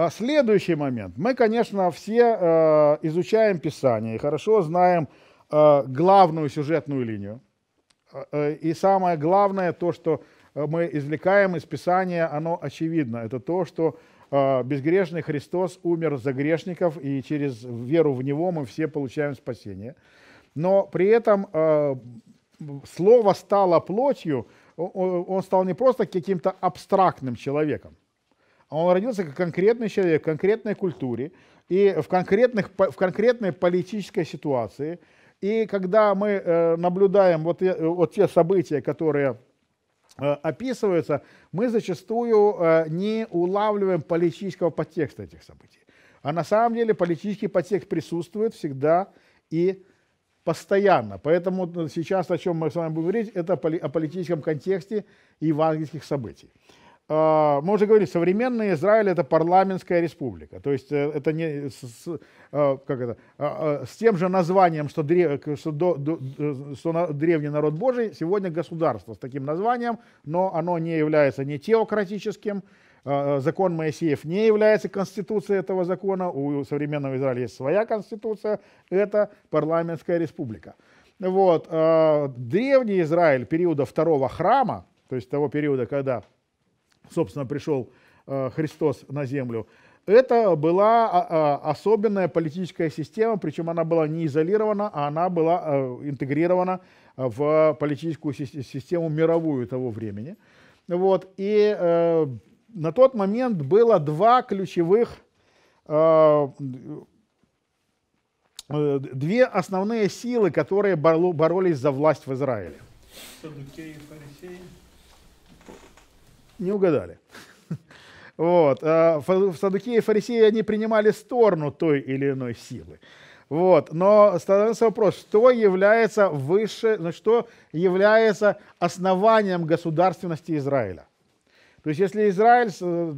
А следующий момент. Мы, конечно, все э, изучаем Писание и хорошо знаем э, главную сюжетную линию. Э, э и самое главное, то, что э, мы извлекаем из Писания, оно очевидно. Это то, что э, безгрешный Христос умер за грешников, и через веру в Него мы все получаем спасение. Но при этом э, Слово стало плотью, он стал не просто каким-то абстрактным человеком – он родился как конкретный человек в конкретной культуре и в, конкретных, в конкретной политической ситуации. И когда мы э, наблюдаем вот, вот те события, которые э, описываются, мы зачастую э, не улавливаем политического подтекста этих событий. А на самом деле политический подтекст присутствует всегда и постоянно. Поэтому сейчас, о чем мы с вами будем говорить, это о политическом контексте евангельских событий. А, мы уже говорили, современный Израиль это парламентская республика. То есть э, это не с, а, как это, а, с тем же названием, что, древ, что, до, до, э, что древний народ Божий, сегодня государство с таким названием, но оно не является не теократическим. Закон Моисеев не является конституцией этого закона. У современного Израиля есть своя конституция. Это парламентская республика. Вот. Древний Израиль периода второго храма, то есть того периода, когда собственно, пришел э, Христос на землю, это была а, а, особенная политическая система, причем она была не изолирована, а она была э, интегрирована э, в политическую систему мировую того времени. Вот. И на тот момент было два ключевых, две основные силы, которые боролись за власть в Израиле. Садукеи и фарисеи не угадали. Вот. Э, Садукеи и фарисеи, они принимали сторону той или иной силы. Вот. Но становится вопрос, что является выше, ну, что является основанием государственности Израиля. То есть если Израиль,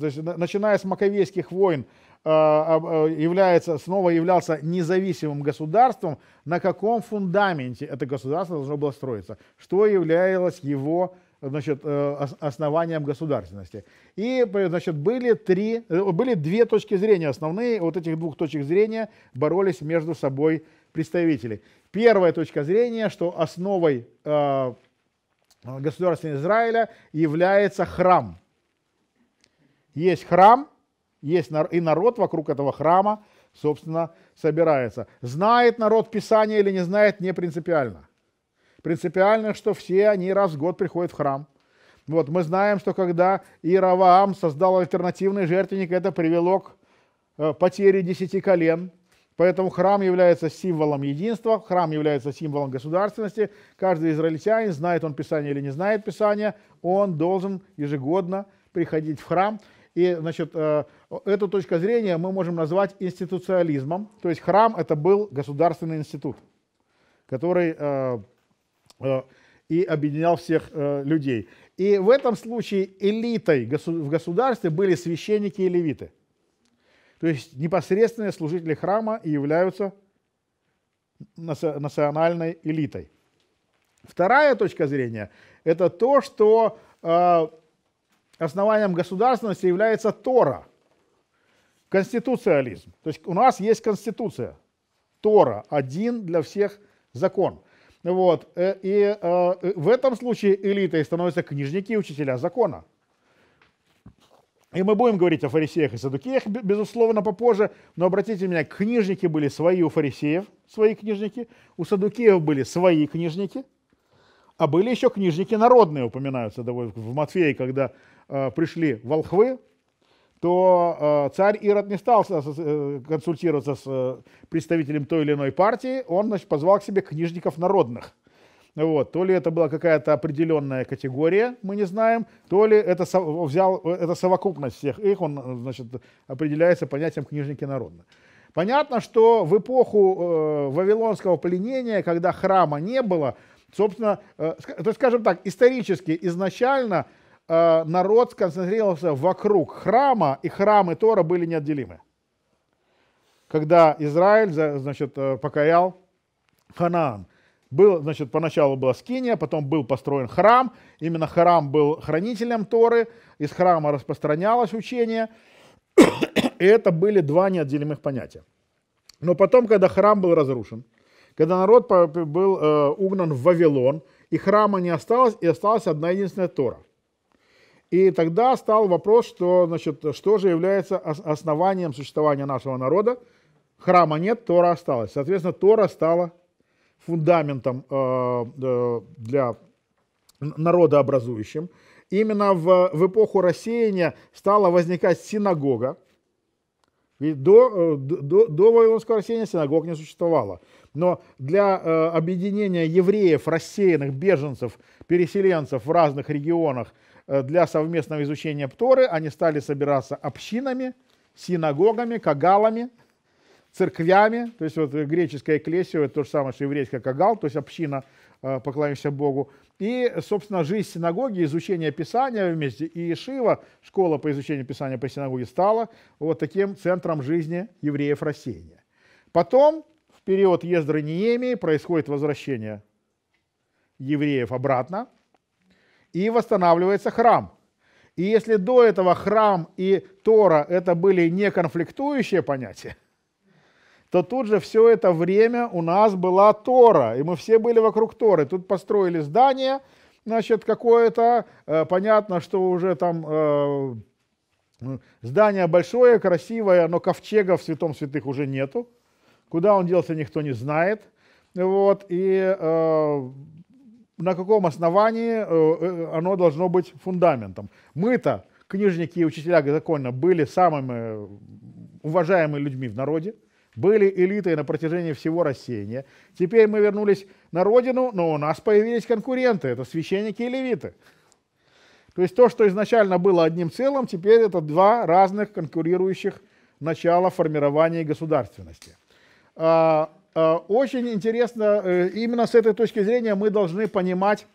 есть, начиная с Маковейских войн, э, э, является, снова являлся независимым государством, на каком фундаменте это государство должно было строиться? Что являлось его значит, э, основанием государственности. И э, значит, были, три, э, были две точки зрения основные, вот этих двух точек зрения боролись между собой представители. Первая точка зрения, что основой э, государства Израиля является храм. Есть храм, есть и народ вокруг этого храма, собственно, собирается. Знает народ Писание или не знает, не принципиально. Принципиально, что все они раз в год приходят в храм. Вот, мы знаем, что когда Иераваам создал альтернативный жертвенник, это привело к э, потере десяти колен. Поэтому храм является символом единства, храм является символом государственности. Каждый израильтянин, знает он Писание или не знает Писание, он должен ежегодно приходить в храм. И, значит, э, эту точку зрения мы можем назвать институциализмом. То есть храм это был государственный институт, который э, Э, и объединял всех э, людей. И в этом случае элитой в государстве были священники и левиты. То есть непосредственные служители храма и являются национальной элитой. Вторая точка зрения – это то, что э, основанием государственности является Тора, конституциализм. То есть у нас есть конституция, Тора, один для всех закон – вот. Э, и э, в этом случае элитой становятся книжники и учителя закона. И мы будем говорить о фарисеях и садукеях, безусловно, попозже. Но обратите меня, книжники были свои у фарисеев, свои книжники. У садукеев были свои книжники. А были еще книжники народные, упоминаются в Матфея, когда э, пришли волхвы, то э, царь Ирод не стал э, консультироваться с э, представителем той или иной партии, он значит, позвал к себе книжников народных. Вот. То ли это была какая-то определенная категория, мы не знаем, то ли это взял это совокупность всех их, он значит, определяется понятием книжники народных. Понятно, что в эпоху э, вавилонского пленения, когда храма не было, собственно, э, скажем так, исторически изначально Э, народ сконцентрировался вокруг храма, и храм и Тора были неотделимы. Когда Израиль значит, э, покаял Ханаан. Был, значит, поначалу была скиния, потом был построен храм. Именно храм был хранителем Торы. Из храма распространялось учение. И это были два неотделимых понятия. Но потом, когда храм был разрушен, когда народ был э, угнан в Вавилон, и храма не осталось, и осталась одна единственная Тора – и тогда стал вопрос, что, значит, что же является основанием существования нашего народа. Храма нет, Тора осталась. Соответственно, Тора стала фундаментом э, э для образующим. Именно в, в эпоху рассеяния стала возникать синагога. Ведь до, э, до, до Вавилонского рассеяния синагог не существовало. Но для э, объединения евреев, рассеянных, беженцев, переселенцев в разных регионах – Э, для совместного изучения Пторы, они стали собираться общинами, синагогами, кагалами, церквями, то есть вот греческая эклесия, это то же самое, что еврейская кагал, то есть община, э, поклоняющаяся Богу. И, собственно, жизнь синагоги, изучение Писания вместе, и Ишива, школа по изучению Писания по синагоге, стала вот таким центром жизни евреев рассеяния. Потом, в период Ездры Неемии, происходит возвращение евреев обратно – и восстанавливается храм. И если до этого храм и Тора это были не конфликтующие понятия, то тут же все это время у нас была Тора, и мы все были вокруг Торы. Тут построили здание, значит, какое-то, э, понятно, что уже там э, здание большое, красивое, но ковчега в святом святых уже нету. Куда он делся, никто не знает. Вот, и э, на каком основании э, э, оно должно быть фундаментом. Мы-то, книжники и учителя законно, были самыми уважаемыми людьми в народе, были элитой на протяжении всего рассеяния. Теперь мы вернулись на родину, но у нас появились конкуренты, это священники и левиты. То есть то, что изначально было одним целым, теперь это два разных конкурирующих начала формирования государственности. А, Э, очень интересно, э, именно с этой точки зрения мы должны понимать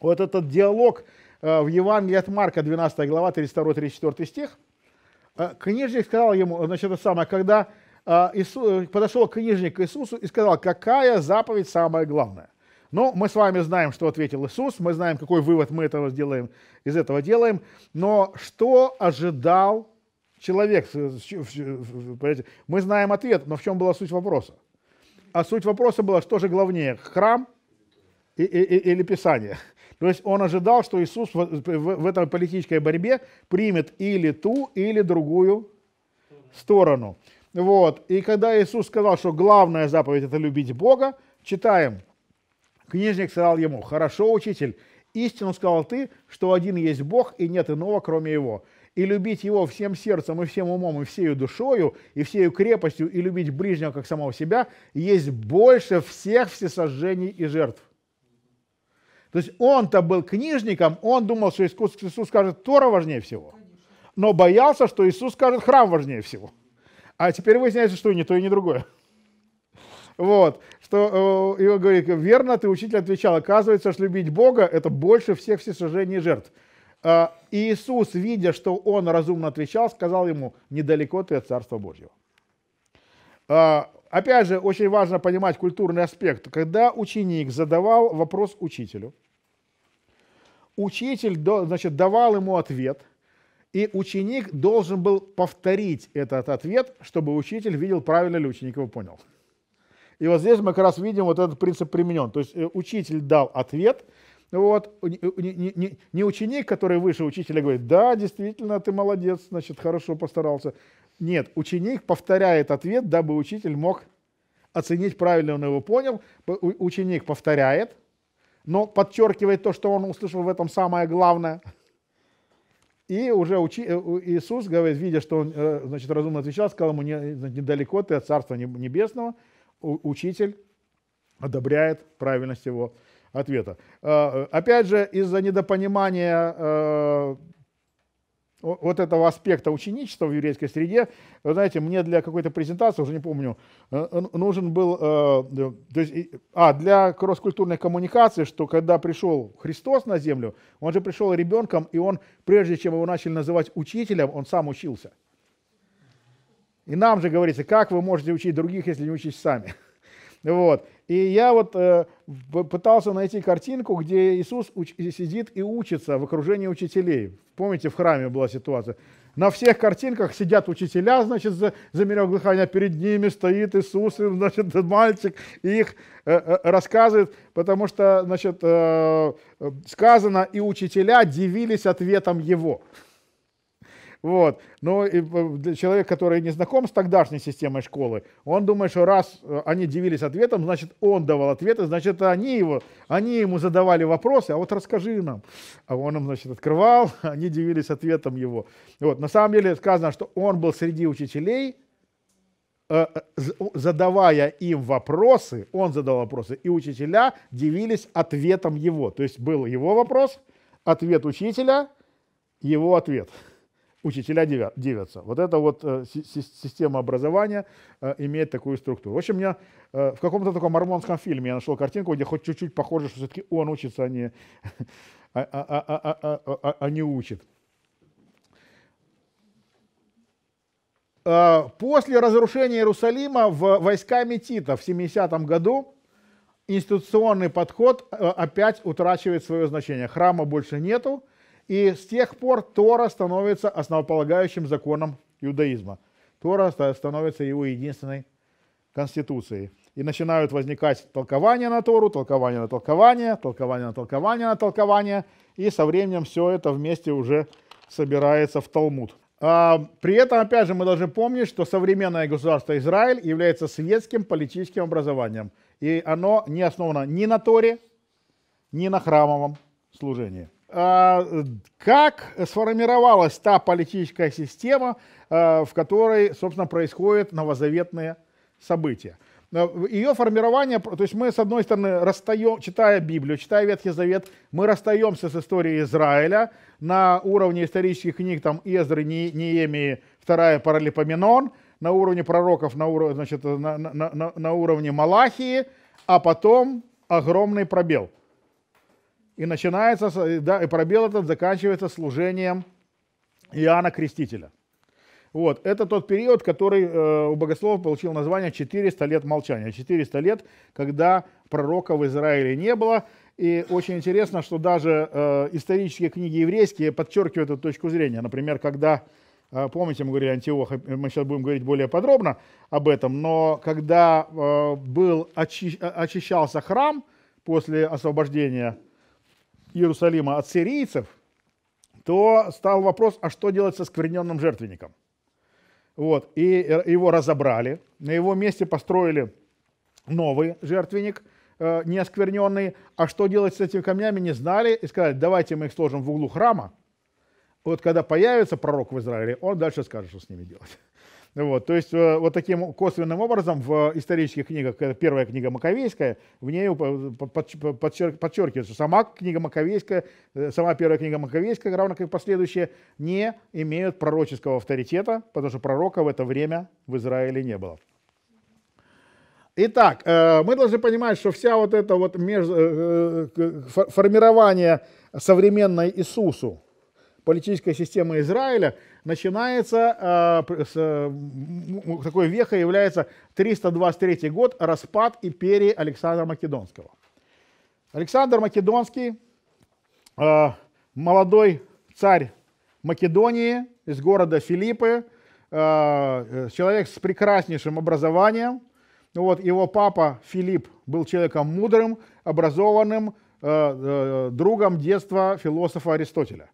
вот этот диалог э, в Евангелии от Марка, 12 глава, 32-34 стих. Книжник сказал ему, значит, это самое, когда подошел книжник к Иисусу и сказал, какая заповедь самая главная. Но ну, мы с вами знаем, что ответил Иисус, мы знаем, какой вывод мы этого сделаем, из этого делаем, но что ожидал человек? Мы знаем ответ, но в чем была суть вопроса? а суть вопроса была, что же главнее, храм и, и, и, или Писание? То есть он ожидал, что Иисус в, в, в этой политической борьбе примет или ту, или другую сторону. Вот. И когда Иисус сказал, что главная заповедь – это любить Бога, читаем. Книжник сказал ему, «Хорошо, учитель, истину сказал ты, что один есть Бог и нет иного, кроме Его и любить его всем сердцем и всем умом и всею душою и всею крепостью и любить ближнего как самого себя есть больше всех всесожжений и жертв. То есть он-то был книжником, он думал, что Иисус, Иисус скажет Тора важнее всего, но боялся, что Иисус скажет храм важнее всего. А теперь выясняется, что и не то, и не другое. Вот, что его э, говорит, верно, ты учитель отвечал, оказывается, что любить Бога – это больше всех всесожжений и жертв. А, Иисус, видя, что он разумно отвечал, сказал ему, недалеко ты от Царства Божьего. А, опять же, очень важно понимать культурный аспект. Когда ученик задавал вопрос учителю, учитель значит, давал ему ответ, и ученик должен был повторить этот ответ, чтобы учитель видел, правильно ли ученик его понял. И вот здесь мы как раз видим вот этот принцип применен. То есть э, учитель дал ответ – ну вот, не, ученик, который выше учителя, говорит, да, действительно, ты молодец, значит, хорошо постарался. Нет, ученик повторяет ответ, дабы учитель мог оценить, правильно он его понял. Ученик повторяет, но подчеркивает то, что он услышал в этом самое главное. И уже учи... Э, Иисус говорит, видя, что он э, значит, разумно отвечал, сказал ему, недалеко ты от Царства Небесного. Учитель одобряет правильность его ответа. Э, опять же, из-за недопонимания э, вот этого аспекта ученичества в еврейской среде, вы знаете, мне для какой-то презентации, уже не помню, э, нужен был, то есть, а, для кросс-культурной коммуникации, что когда пришел Христос на землю, он же пришел ребенком, и он, прежде чем его начали называть учителем, он сам учился. И нам же говорится, как вы можете учить других, если не учитесь сами. Вот. И я вот э, пытался найти картинку, где Иисус уч- сидит и учится в окружении учителей. Помните, в храме была ситуация. На всех картинках сидят учителя, значит, за, за мирок дыхания, а перед ними стоит Иисус, и, значит, мальчик, и их э, э, рассказывает, потому что, значит, э, э сказано, и учителя дивились ответом его. Вот. Но и э, человек, который не знаком с тогдашней системой школы, он думает, что раз э, они дивились ответом, значит, он давал ответы, значит, они, его, они ему задавали вопросы, а вот расскажи нам. А он им, значит, открывал, они дивились ответом его. Вот. На самом деле сказано, что он был среди учителей, э, задавая им вопросы, он задал вопросы, и учителя дивились ответом его. То есть был его вопрос, ответ учителя, его ответ учителя девятся. Вот эта вот система образования имеет такую структуру. В общем, я в каком-то таком мормонском фильме я нашел картинку, где хоть чуть-чуть похоже, что все-таки он учится, а не, а, а, а, а не учит. После разрушения Иерусалима в войсками Тита в 70-м году институционный подход опять утрачивает свое значение. Храма больше нету, и с тех пор Тора становится основополагающим законом иудаизма. Тора становится его единственной конституцией. И начинают возникать толкования на Тору, толкования на толкование, толкования на толкование на толкование. И со временем все это вместе уже собирается в Талмуд. А, при этом, опять же, мы должны помнить, что современное государство Израиль является светским политическим образованием. И оно не основано ни на Торе, ни на храмовом служении. А, как сформировалась та политическая система, а, в которой, собственно, происходят новозаветные события. А, Ее формирование, то есть мы, с одной стороны, расстаем, читая Библию, читая Ветхий Завет, мы расстаемся с историей Израиля на уровне исторических книг, там, Эзры, Неемии, вторая Паралипоменон, на уровне пророков, на, уровне, значит, на, на, на, на уровне Малахии, а потом огромный пробел – и начинается, э, да, и пробел этот заканчивается служением Иоанна Крестителя. Вот, это тот период, который э, у богословов получил название 400 лет молчания. 400 лет, когда пророка в Израиле не было. И очень интересно, что даже э, исторические книги еврейские подчеркивают эту точку зрения. Например, когда, э, помните, мы говорили Антиох, э, мы сейчас будем говорить более подробно об этом, но когда э, был, очи, э, очищался храм после освобождения Иерусалима от сирийцев, то стал вопрос, а что делать со скверненным жертвенником? Вот, и э, его разобрали, на его месте построили новый жертвенник, э, а что делать с этими камнями не знали, и сказали, давайте мы их сложим в углу храма, вот когда появится пророк в Израиле, он дальше скажет, что с ними делать. Вот, то есть э, вот таким косвенным образом в исторических книгах, первая книга Маковейская, в ней подчеркивается, что сама книга Маковейская, э, сама первая книга Маковейская, равно как и последующие, не имеют пророческого авторитета, потому что пророка в это время в Израиле не было. Итак, э, мы должны понимать, что вся вот это вот меж... формирование современной Иисусу политической системы Израиля – начинается, э, с, э, такой вехой является 323 год, распад империи Александра Македонского. Александр Македонский, э, молодой царь Македонии из города Филиппы, а, э, человек с прекраснейшим образованием. Вот, его папа Филипп был человеком мудрым, образованным, э, э, другом детства философа Аристотеля.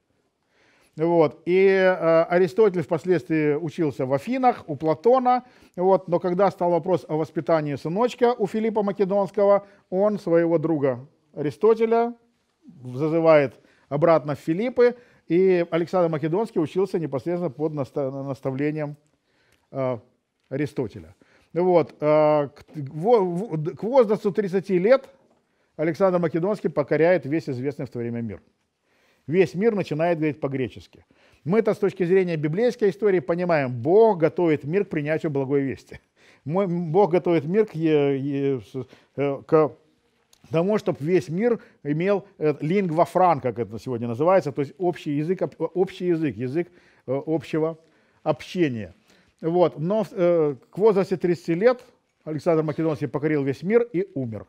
Вот. И э, Аристотель впоследствии учился в Афинах у Платона, вот. но когда стал вопрос о воспитании сыночка у Филиппа Македонского, он своего друга Аристотеля зазывает обратно в Филиппы, и Александр Македонский учился непосредственно под наставлением э, Аристотеля. Вот. Э, к, в, к возрасту 30 лет Александр Македонский покоряет весь известный в то время мир весь мир начинает говорить по-гречески. мы это с точки зрения библейской истории понимаем, Бог готовит мир к принятию благой вести. Бог готовит мир к, э, к тому, чтобы весь мир имел э, лингва фран, как это сегодня называется, то есть общий язык, общий язык, язык э, общего общения. Вот. Но к возрасте 30 лет Александр Македонский покорил весь мир и умер.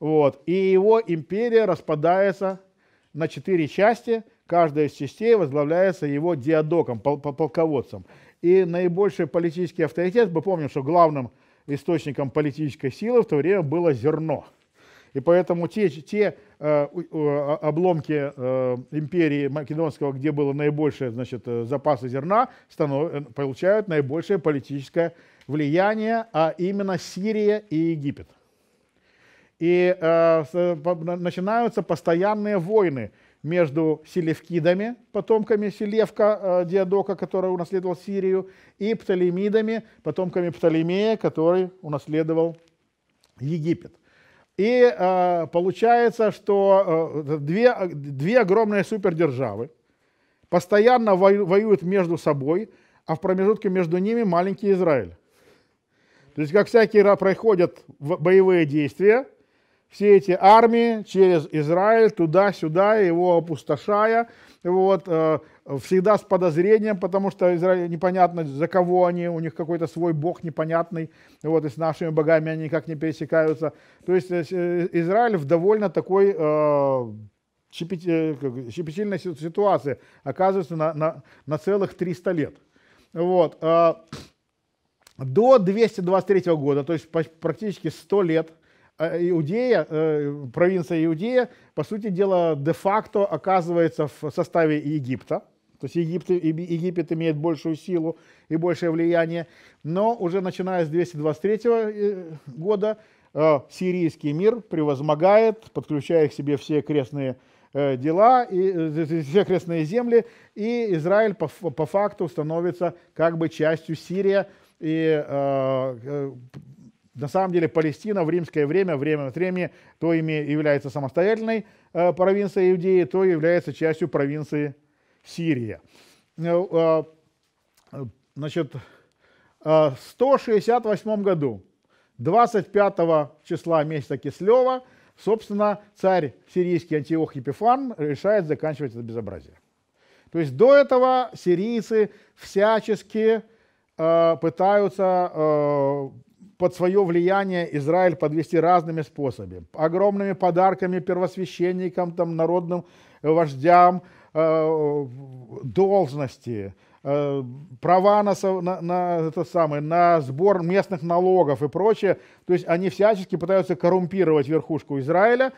Вот. И его империя распадается на четыре части, каждая из частей возглавляется его диадоком, пол полководцем. И наибольший политический авторитет, мы помним, что главным источником политической силы в то время было зерно. И поэтому те, те э, обломки э, империи Македонского, где было наибольшее значит, э, запасы зерна, станов, э, получают наибольшее политическое влияние, а именно Сирия и Египет. И э, э начинаются постоянные войны между селевкидами, потомками Селевка, э, Диадока, который унаследовал Сирию, и Птолемидами, потомками Птолемея, который унаследовал Египет. И э, получается, что э, две, две огромные супердержавы постоянно воюют между собой, а в промежутке между ними маленький Израиль. То есть, как всякий раз проходят боевые действия, все эти армии через Израиль туда-сюда, его опустошая, вот, э, всегда с подозрением, потому что Израиль непонятно, за кого они, у них какой-то свой бог непонятный, вот, и с нашими богами они никак не пересекаются. То есть э, э, Израиль в довольно такой щепетильной ситуации оказывается на, на, на целых 300 лет. Вот. До 223 года, то есть практически 100 лет, а, э, Иудея, э, провинция Иудея, по сути дела, де-факто оказывается в составе Египта. То есть Египет, Египет имеет большую силу и большее влияние. Но уже начиная с 223 э, года сирийский мир превозмогает, подключая к себе все крестные дела, и, все крестные земли, и Израиль по, по факту становится как бы частью Сирии и на самом деле Палестина в римское время, время от времени, то ими является самостоятельной э, провинцией Иудеи, то является частью провинции Сирия. Э, э, значит, э, в 168 году, 25 числа месяца Кислева, собственно, царь сирийский Антиох Епифан решает заканчивать это безобразие. То есть до этого сирийцы всячески э, пытаются э, под свое влияние Израиль подвести разными способами. Огромными подарками первосвященникам, там, народным э, вождям, э, должности, э, права на, на, на, это самое, на сбор местных налогов и прочее. То есть они всячески пытаются коррумпировать верхушку Израиля,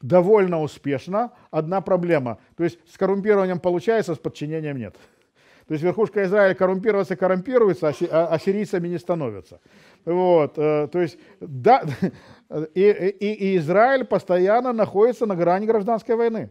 довольно успешно. Одна проблема. То есть с коррумпированием получается, с подчинением нет. То есть верхушка Израиля коррумпироваться коррумпируется, а, а, а сирийцами не становится. Вот, э, то есть, да, и, и, и Израиль постоянно находится на грани гражданской войны.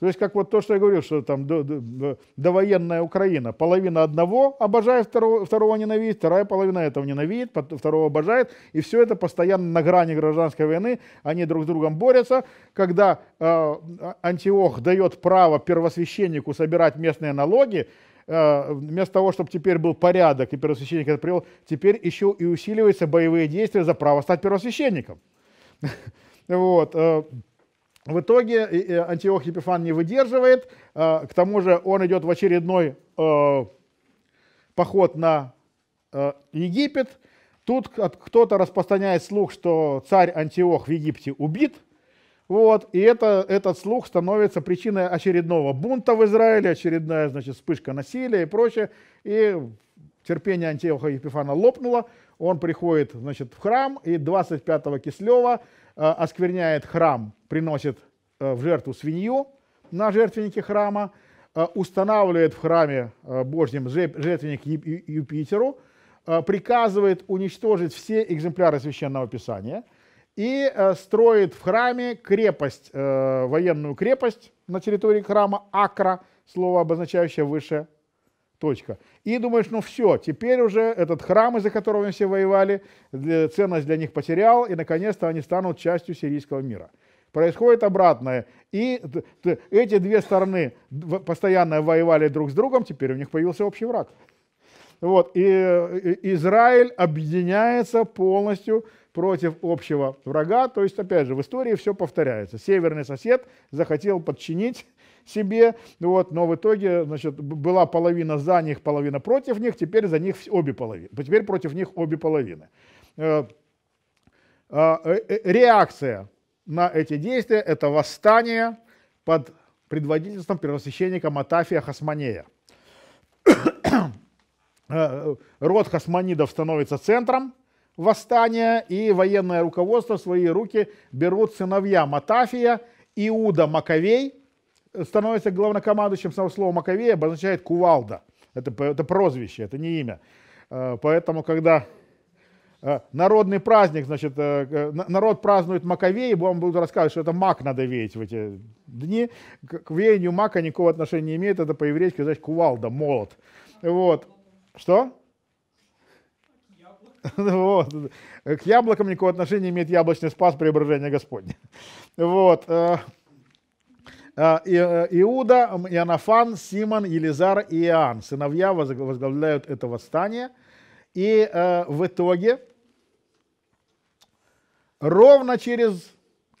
То есть, как вот то, что я говорил, что там до, до, довоенная Украина. Половина одного обожает, второго, второго ненавидит, вторая половина этого ненавидит, второго обожает. И все это постоянно на грани гражданской войны. Они друг с другом борются. Когда э, Антиох дает право первосвященнику собирать местные налоги, Э, вместо того, чтобы теперь был порядок и первосвященник это привел, теперь еще и усиливаются боевые действия за право стать первосвященником. Вот. Э, в итоге Антиох Епифан не выдерживает, э, к тому же он идет в очередной поход на Египет. Тут кто-то распространяет слух, что царь Антиох в Египте убит – вот, и это, этот слух становится причиной очередного бунта в Израиле, очередная, значит, вспышка насилия и прочее. И терпение Антиоха Епифана лопнуло, он приходит, значит, в храм, и 25-го Кислева э, оскверняет храм, приносит э, в жертву свинью на жертвеннике храма, э, устанавливает в храме э, Божьем жертвенник Юпитеру, э, приказывает уничтожить все экземпляры Священного Писания – и э, строит в храме крепость, э, военную крепость на территории храма Акра, слово, обозначающее выше точка. И думаешь, ну все, теперь уже этот храм, из-за которого они все воевали, для, ценность для них потерял, и наконец-то они станут частью сирийского мира. Происходит обратное. И эти две стороны постоянно воевали друг с другом, теперь у них появился общий враг. Вот. И Израиль объединяется полностью против общего врага. То есть, опять же, в истории все повторяется. Северный сосед захотел подчинить себе, вот, но в итоге значит, была половина за них, половина против них, теперь за них обе половины, теперь против них обе половины. Э, а, э, э, реакция на эти действия – это восстание под предводительством первосвященника Матафия Хасманея. Род Хасманидов становится центром, восстания, и военное руководство в свои руки берут сыновья Матафия, Иуда Маковей, э, становится главнокомандующим, само слово Маковей обозначает кувалда. Это, это прозвище, это не имя. Э, поэтому, когда э, народный праздник, значит, народ празднует Маковей, вам будут рассказывать, что это мак надо веять в эти дни. К веянию мака никакого отношения не имеет, это по-еврейски, значит, кувалда, молот. Вот. Что? Вот. К яблокам никакого отношения имеет яблочный спас преображения Господне. Вот. Э, э, э, Иуда, Иоаннафан, Симон, Елизар и Иоанн. Сыновья возглавляют это восстание. И в итоге ровно через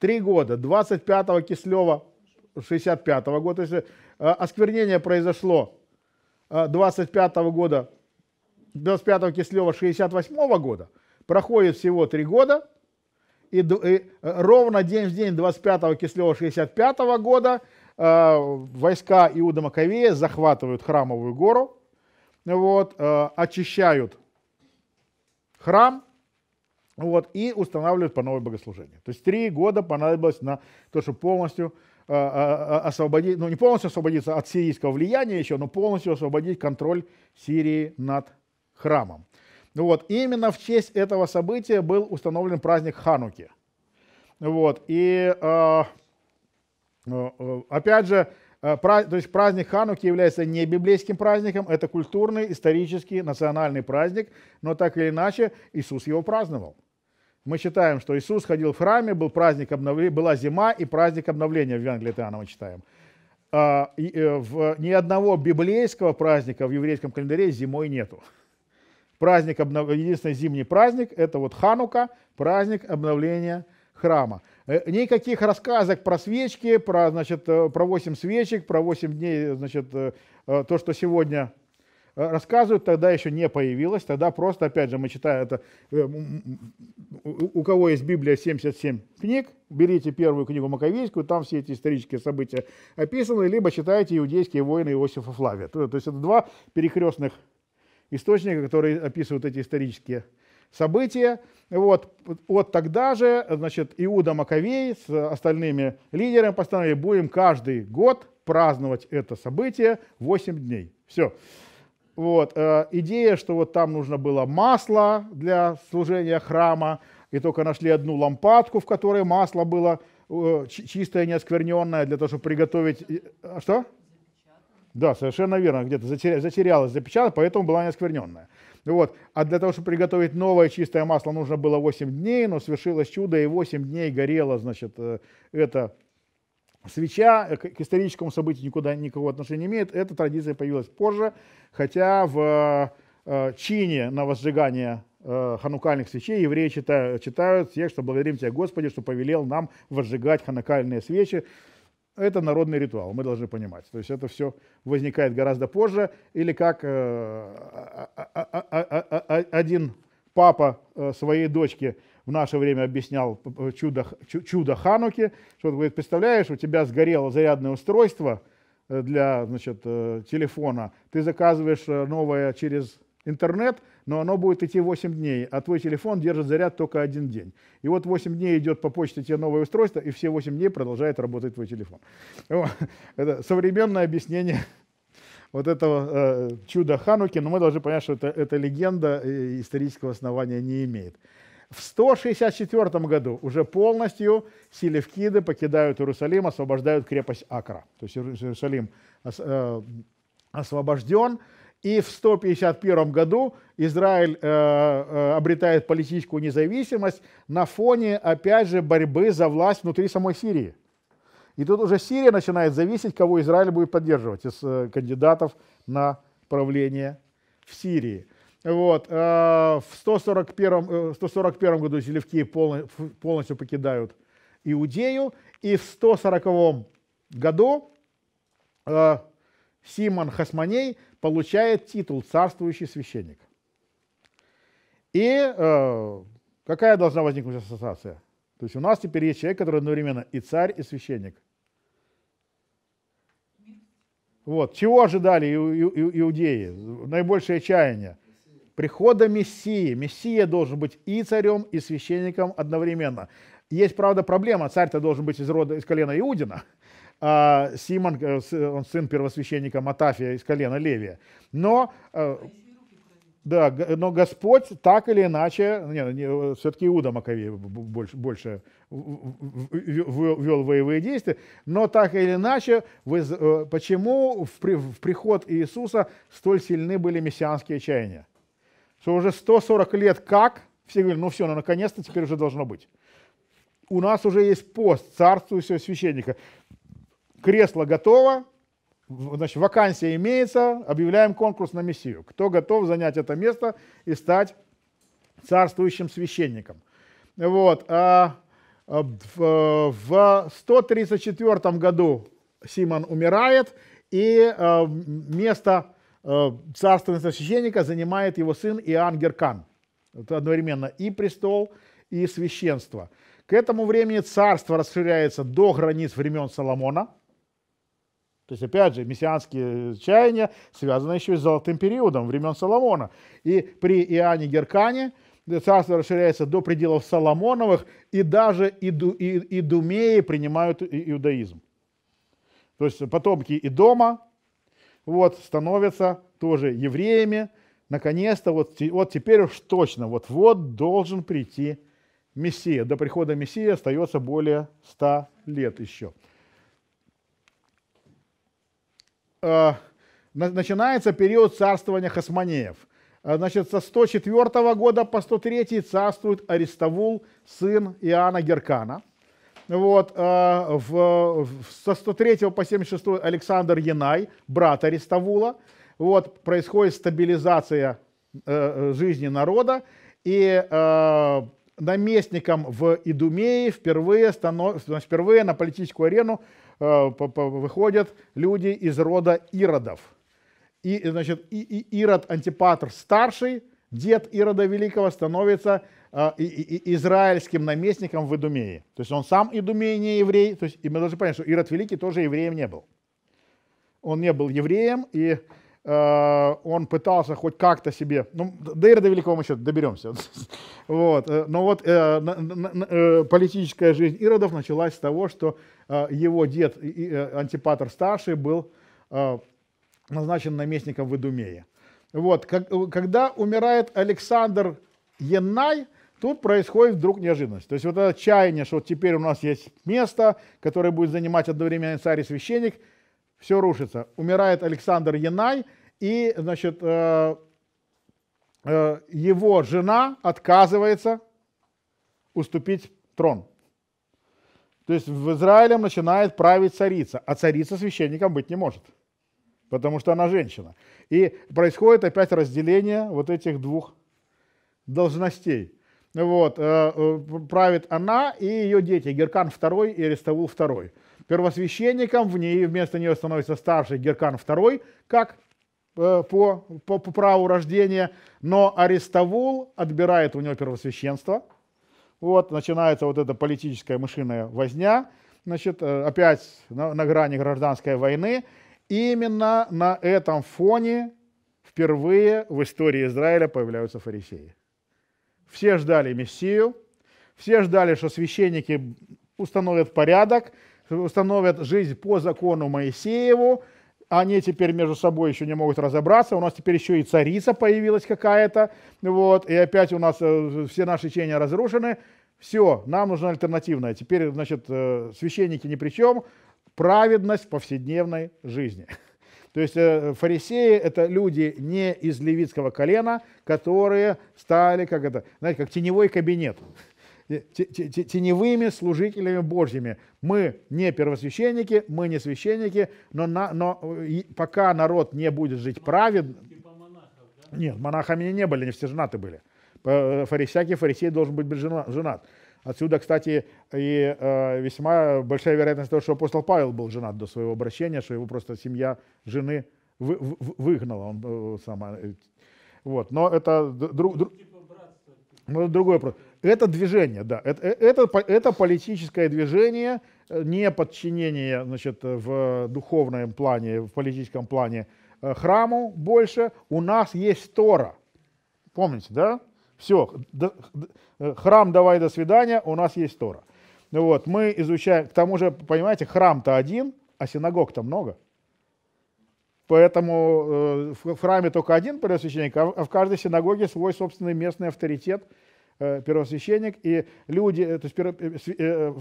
три года, 25 Кислева 65 -го года, то осквернение произошло 25 -го года 25 Кислева 68 -го года, проходит всего три года, и, и э, ровно день в день 25 Кислева 65 -го года э, войска Иуда Маковея захватывают храмовую гору, вот, э, очищают храм, вот, и устанавливают по новой богослужение. То есть три года понадобилось на то, чтобы полностью э, э, освободить, ну не полностью освободиться от сирийского влияния еще, но полностью освободить контроль Сирии над храмом. Ну вот. И именно в честь этого события был установлен праздник Хануки. Вот. И э, э, э опять же, э, то есть праздник Хануки является не библейским праздником, это культурный, исторический, национальный праздник, но так или иначе Иисус его праздновал. Мы считаем, что Иисус ходил в храме, был праздник обновления, была зима и праздник обновления в Евангелии Иоанна мы читаем. А, ни одного библейского праздника в еврейском календаре зимой нету. Праздник, обнов... единственный зимний праздник, это вот Ханука, праздник обновления храма. Э, никаких рассказок про свечки, про, значит, э, про 8 свечек, про 8 дней, значит, э, то, что сегодня рассказывают, тогда еще не появилось, тогда просто, опять же, мы читаем это, у кого есть Библия 77 книг, берите первую книгу Маковейскую, там все эти исторические события описаны, либо читайте «Иудейские войны» Иосифа Флавия. То, то есть это два перекрестных источника, которые описывают эти исторические события. Вот, вот тогда же значит, Иуда Маковей с остальными лидерами постановили, будем каждый год праздновать это событие 8 дней. Все. Вот, э, идея, что вот там нужно было масло для служения храма, и только нашли одну лампадку, в которой масло было э, чистое, неоскверненное, для того, чтобы приготовить... Э, а что? Да, совершенно верно, где-то затерялась, запечаталась, поэтому была неоскверненная. Вот. А для того, чтобы приготовить новое чистое масло, нужно было 8 дней, но свершилось чудо, и 8 дней горела, значит, э, эта свеча. К историческому событию никуда никакого отношения не имеет. Эта традиция появилась позже, хотя в э, чине на возжигание э, ханукальных свечей евреи читают, читают текст, что благодарим Тебя, Господи, что повелел нам возжигать ханукальные свечи это народный ритуал, мы должны понимать. То есть это все возникает гораздо позже. Или как э, а, а, а, один папа э, своей дочке в наше время объяснял чудо, чудо Хануки, что говорит, представляешь, у тебя сгорело зарядное устройство э, для значит, телефона, ты заказываешь новое через интернет, но оно будет идти 8 дней, а твой телефон держит заряд только один день. И вот 8 дней идет по почте тебе новое устройство, и все 8 дней продолжает работать твой телефон. Это современное объяснение вот этого э, чуда Хануки, но мы должны понять, что это, эта легенда э, исторического основания не имеет. В 164 году уже полностью селевкиды покидают Иерусалим, освобождают крепость Акра. То есть Иерусалим э, освобожден, и в 151 году Израиль э, э, обретает политическую независимость на фоне, опять же, борьбы за власть внутри самой Сирии. И тут уже Сирия начинает зависеть, кого Израиль будет поддерживать из э, кандидатов на правление в Сирии. Вот. Э, в 141, 141 э, году Зелевки полностью покидают Иудею, и в 140 году э, Симон Хасманей получает титул царствующий священник. И э, какая должна возникнуть ассоциация? То есть у нас теперь есть человек, который одновременно и царь, и священник. Вот. Чего ожидали иудеи? Наибольшее чаяние Прихода Мессии. Мессия должен быть и царем, и священником одновременно. Есть, правда, проблема. Царь-то должен быть из рода, из колена Иудина. А, Симон, э, он сын первосвященника Матафия из колена Левия. Но, э, да, но Господь так или иначе, не, не, все-таки Иуда Маковей больше, больше вел воевые действия, но так или иначе, э, почему в, в приход Иисуса столь сильны были мессианские чаяния? Что уже 140 лет как, все говорили, ну все, ну наконец-то теперь уже должно быть у нас уже есть пост, царствующего священника. Кресло готово, значит, вакансия имеется, объявляем конкурс на мессию. Кто готов занять это место и стать царствующим священником? Вот. А, а в 134 году Симон умирает, и а, место а, царственного священника занимает его сын Иоанн Геркан. Это одновременно и престол, и священство. К этому времени царство расширяется до границ времен Соломона – то есть, опять же, мессианские чаяния связаны еще и с золотым периодом времен Соломона. И при Иоанне Геркане царство расширяется до пределов Соломоновых, и даже иду, и, идумеи принимают иудаизм. То есть потомки Идома вот, становятся тоже евреями. Наконец-то, вот, вот теперь уж точно, вот, вот должен прийти Мессия. До прихода Мессии остается более 100 лет еще. Э, начинается период царствования Хасманеев. Э, значит, со 104 года по 103 царствует Аристовул, сын Иоанна Геркана. Вот, э, в, в, со 103 по 76 Александр Янай, брат Аристовула. Вот, происходит стабилизация э, жизни народа. И э, наместником в Идумее впервые, станов... впервые на политическую арену Э, выходят люди из рода Иродов. И, значит, и, и Ирод Антипатр старший, дед Ирода Великого, становится э, и, и, израильским наместником в Идумее. То есть он сам Идумей не еврей. То есть и мы должны понять, что Ирод Великий тоже евреем не был. Он не был евреем, и Э, он пытался хоть как-то себе, ну, до Ира до великого мы еще доберемся, вот, э, но вот э, политическая жизнь Иродов началась с того, что его дед Антипатр Старший был назначен наместником в Идумее. Вот, когда умирает Александр Янай, Тут происходит вдруг неожиданность. То есть вот это отчаяние, что теперь у нас есть место, которое будет занимать одновременно царь и священник, все рушится. Умирает Александр Янай – и, значит, э, э, его жена отказывается уступить трон. То есть в Израиле начинает править царица, а царица священником быть не может, потому что она женщина. И происходит опять разделение вот этих двух должностей. Вот, э, правит она и ее дети, Геркан II и Реставул II. Первосвященником в ней вместо нее становится старший Геркан II, как Э, по, по, по праву рождения, но Аристовул отбирает у него первосвященство. Вот, начинается вот эта политическая мышиная возня, значит, э, опять на, на грани гражданской войны. Именно на этом фоне впервые в истории Израиля появляются фарисеи. Все ждали Мессию, все ждали, что священники установят порядок, установят жизнь по закону Моисееву, они теперь между собой еще не могут разобраться, у нас теперь еще и царица появилась какая-то, вот, и опять у нас э, все наши чения разрушены, все, нам нужна альтернативная, теперь, значит, э, священники ни при чем, праведность повседневной жизни. То есть э, фарисеи – это люди не из левитского колена, которые стали, как это, знаете, как теневой кабинет теневыми служителями Божьими. Мы не первосвященники, мы не священники, но, на, но пока народ не будет жить типа праведно... Типа Нет, монахами не были, не все женаты были. Э, Фарисяки, фарисей должен быть женат. Отсюда, кстати, и э, весьма большая вероятность того, что апостол Павел был женат до своего обращения, что его просто семья жены вы, вы, выгнала. Он, э, сама, э, вот. Но это друг, друг, ну, типа ну, другой вопрос. Это движение, да, э, это, это, это политическое движение, э, не подчинение значит, в духовном плане, в политическом плане э, храму больше. У нас есть Тора. Помните, да? Все, храм давай до свидания, у нас есть Тора. Ну вот, мы изучаем, к тому же, понимаете, храм-то один, а синагог-то много. Поэтому в храме только один преосвященник, а, а в каждой синагоге свой собственный местный авторитет – Э, первосвященник, и люди, э, то есть э,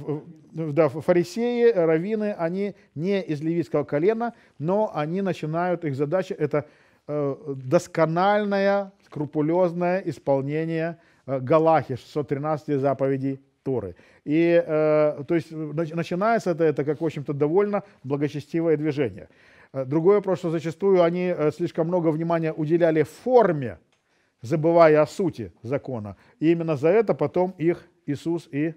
да, фарисеи, раввины, они не из левитского колена, но они начинают, их задача это доскональное, скрупулезное исполнение Галахи, 613 заповедей Торы. И, то есть, начинается это, это как, в общем-то, довольно благочестивое движение. Другое просто зачастую они слишком много внимания уделяли форме, забывая о сути закона. И именно за это потом их Иисус и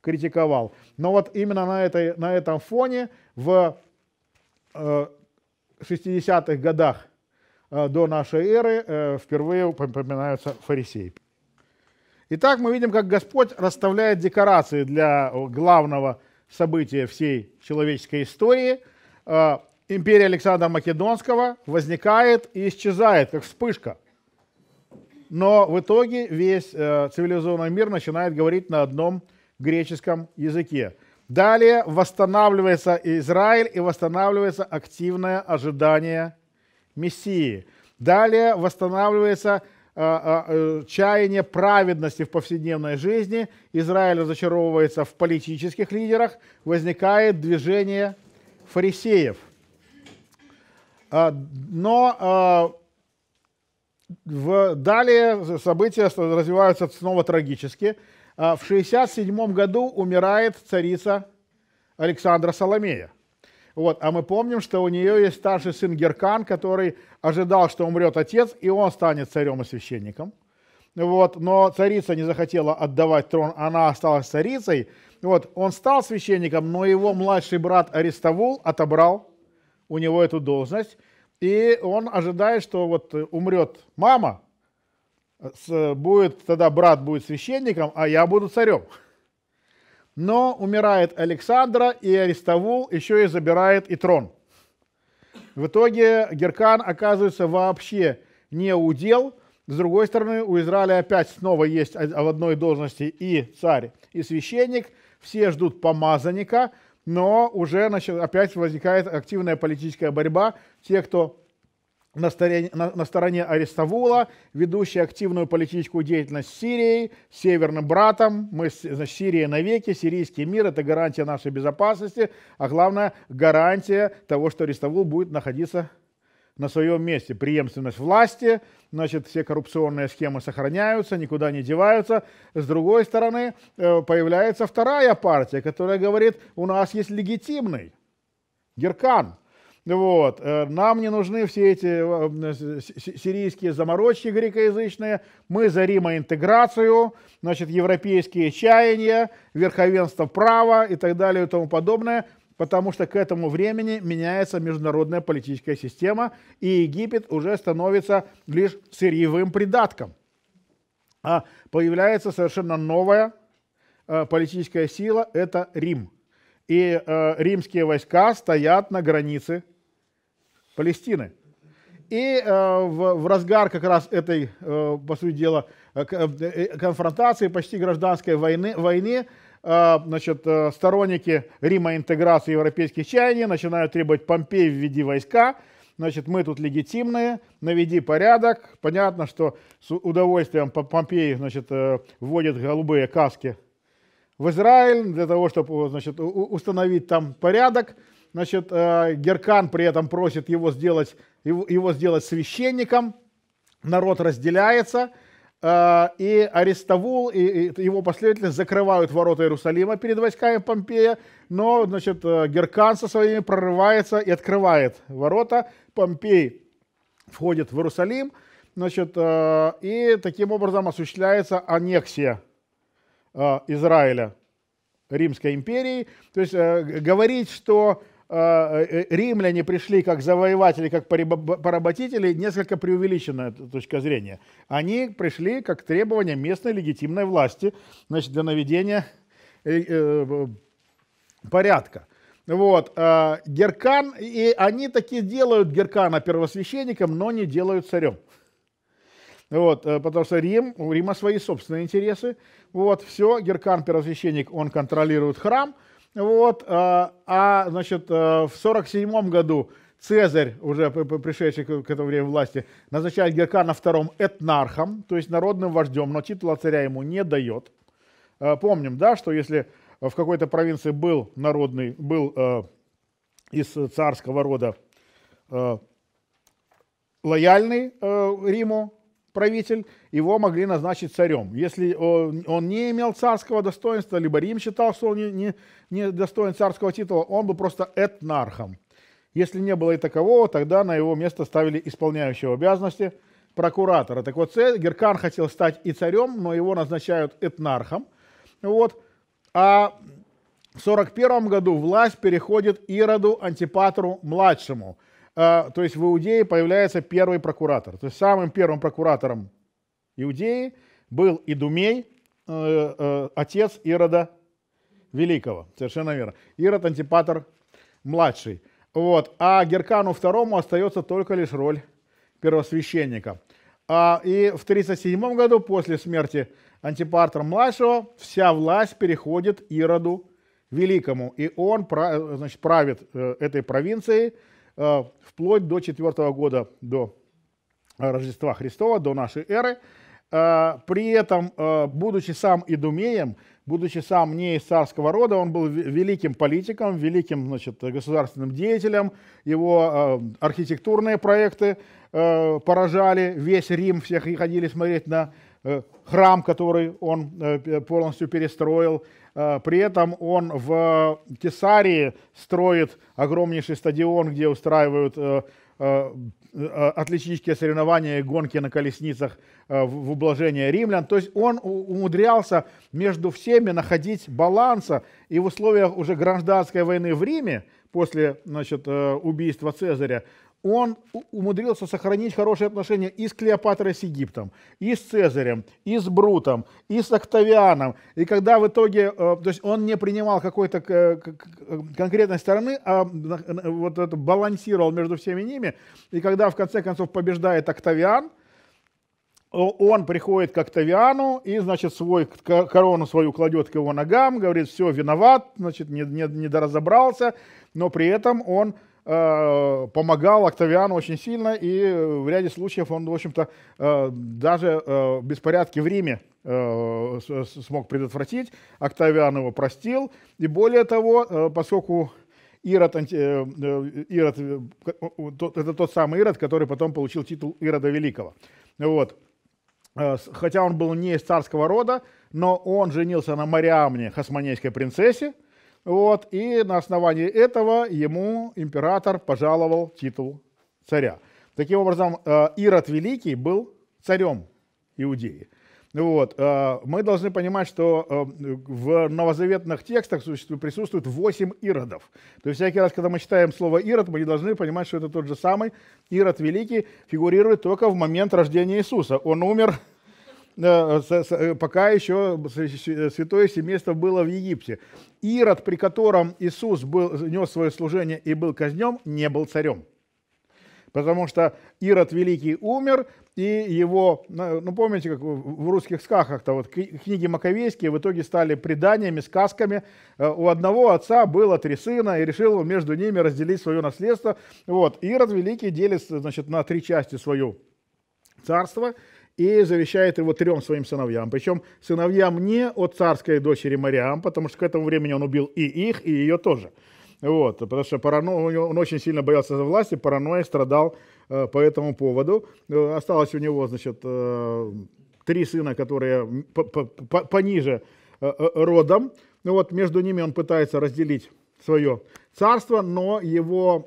критиковал. Но вот именно на, этой, на этом фоне в 60-х э, годах э, до нашей эры э, впервые упоминаются фарисеи. Итак, мы видим, как Господь расставляет декорации для главного события всей человеческой истории. Империя Александра Македонского возникает и исчезает, как вспышка. Но в итоге весь э, цивилизованный мир начинает говорить на одном греческом языке. Далее восстанавливается Израиль и восстанавливается активное ожидание Мессии. Далее восстанавливается э, э, э, чаяние праведности в повседневной жизни, Израиль разочаровывается в политических лидерах, возникает движение фарисеев. Но в, далее события развиваются снова трагически. А, в 1967 году умирает царица Александра Соломея. Вот, а мы помним, что у нее есть старший сын Геркан, который ожидал, что умрет отец, и он станет царем и священником. Вот, но царица не захотела отдавать трон, она осталась царицей. Вот, он стал священником, но его младший брат арестовул, отобрал у него эту должность. И он ожидает, что вот э, умрет мама, э, э, будет, тогда брат будет священником, а я буду царем. Но умирает Александра, и арестовул, еще и забирает и трон. В итоге Геркан оказывается вообще не удел. С другой стороны, у Израиля опять снова есть в одной должности и царь, и священник. Все ждут помазанника, но уже начал опять возникает активная политическая борьба. Те, кто на стороне, на, на стороне Арестовула, ведущий активную политическую деятельность с Сирией, Северным Братом. Мы значит, Сирия навеки, сирийский мир – это гарантия нашей безопасности, а главное – гарантия того, что Арестовул будет находиться на своем месте. Преемственность власти, значит, все коррупционные схемы сохраняются, никуда не деваются. С другой стороны, э, появляется вторая партия, которая говорит, у нас есть легитимный Геркан. Вот. Э, Нам не нужны все эти э, сирийские заморочки грекоязычные. Мы за Рима интеграцию, значит, европейские чаяния, верховенство права и так далее и тому подобное – потому что к этому времени меняется международная политическая система, и Египет уже становится лишь сырьевым придатком. А появляется совершенно новая э, политическая сила – это Рим. И э, римские войска стоят на границе Палестины. И э, в, разгар как раз этой, по сути дела, конфронтации, почти гражданской войны, войны а, значит, э, сторонники Рима интеграции европейских чаяний начинают требовать Помпеи введи войска, значит, мы тут легитимные, наведи порядок. Понятно, что с удовольствием Помпей, значит, э, вводит голубые каски в Израиль для того, чтобы, значит, установить там порядок. Значит, э, Геркан при этом просит его сделать, его сделать священником. Народ разделяется – а, и арестовул и его последователи закрывают ворота Иерусалима перед войсками Помпея, но, значит, э, Геркан со своими прорывается и открывает ворота. Помпей входит в Иерусалим, значит, э, и таким образом осуществляется аннексия э, Израиля Римской империи. То есть говорить, что Э, э, э, римляне пришли как завоеватели, как поработители, несколько преувеличенная точка зрения. Они пришли как требование местной легитимной власти значит, для наведения порядка. Вот, Геркан, и они такие делают Геркана первосвященником, но не делают царем. Вот, потому что Рим, у Рима свои собственные интересы. Вот, все, Геркан первосвященник, он контролирует храм – вот, а, а значит, э, в 1947 году Цезарь, уже пришедший к этому времени власти, назначает Геркана II этнархом, то есть народным вождем, но титула царя ему не дает. Э, помним, да, что если в какой-то провинции был народный, был э, из царского рода э, лояльный э, Риму правитель, его могли назначить царем. Если он, не имел царского достоинства, либо Рим считал, что он не, не, не достоин царского титула, он был просто этнархом. Если не было и такового, тогда на его место ставили исполняющего обязанности прокуратора. Так вот, Геркан хотел стать и царем, но его назначают этнархом. Вот. А в 41 году власть переходит Ироду Антипатру-младшему – а, то есть в Иудее появляется первый прокуратор. То есть самым первым прокуратором Иудеи был Идумей, э, э, отец Ирода Великого. Совершенно верно. Ирод Антипатор младший. Вот. А Геркану II остается только лишь роль первосвященника. А, и в 1937 году, после смерти Антипатра младшего, вся власть переходит Ироду Великому. И он э, значит, правит этой провинцией Э, вплоть до четвертого года до э, Рождества Христова, до нашей эры. Э, при этом, будучи сам идумеем, будучи сам не из царского рода, он был великим политиком, великим значит, государственным деятелем. Его архитектурные проекты поражали весь Рим, всех ходили смотреть на храм, который он полностью перестроил, Э, при этом он в Кесарии строит огромнейший стадион, где устраивают отличнические э, э, соревнования и гонки на колесницах в ублажение римлян. То есть он умудрялся между всеми находить баланса, и в условиях уже гражданской войны в Риме, после значит, убийства Цезаря, он умудрился сохранить хорошие отношения и с Клеопатрой с Египтом, и с Цезарем, и с Брутом, и с Октавианом. И когда в итоге, э, то есть он не принимал какой-то э, конкретной стороны, а вот это балансировал между всеми ними. И когда в конце концов побеждает Октавиан, он приходит к Октавиану и, значит, свой, корону свою кладет к его ногам, говорит, все, виноват, значит, не, не, не доразобрался, но при этом он Э, помогал Октавиану очень сильно, и э, в ряде случаев он, в общем-то, э, даже беспорядки в Риме смог предотвратить, Октавиан его простил, и более того, поскольку Ирод, Ирод, это тот самый Ирод, который потом получил титул Ирода Великого. Вот. Хотя он был не из царского рода, но он женился на Мариамне, хасмонейской принцессе, вот, и на основании этого ему император пожаловал титул царя. Таким образом, э, Ирод Великий был царем Иудеи. Вот. Э, мы должны понимать, что э, в новозаветных текстах присутствует 8 иродов. То есть всякий раз, когда мы читаем слово «ирод», мы не должны понимать, что это тот же самый Ирод Великий, фигурирует только в момент рождения Иисуса. Он умер Э, э, пока еще святое семейство было в Египте. Ирод, при котором Иисус был, нес свое служение и был казнен, не был царем. Потому что Ирод Великий умер, и его, ну помните, как в русских сказках-то, вот книги Маковейские в итоге стали преданиями, сказками. Э, у одного отца было три сына, и решил он между ними разделить свое наследство. Вот, Ирод Великий делит, значит, на три части свое царство, и завещает его трем своим сыновьям. Причем сыновьям не от царской дочери Мариам, потому что к этому времени он убил и их, и ее тоже. Вот, потому что парано... он очень сильно боялся за власть и паранойя страдал э, по этому поводу. Э, осталось у него, значит, э, три сына, которые пониже э, э, родом. Ну вот между ними он пытается разделить свое царство, но его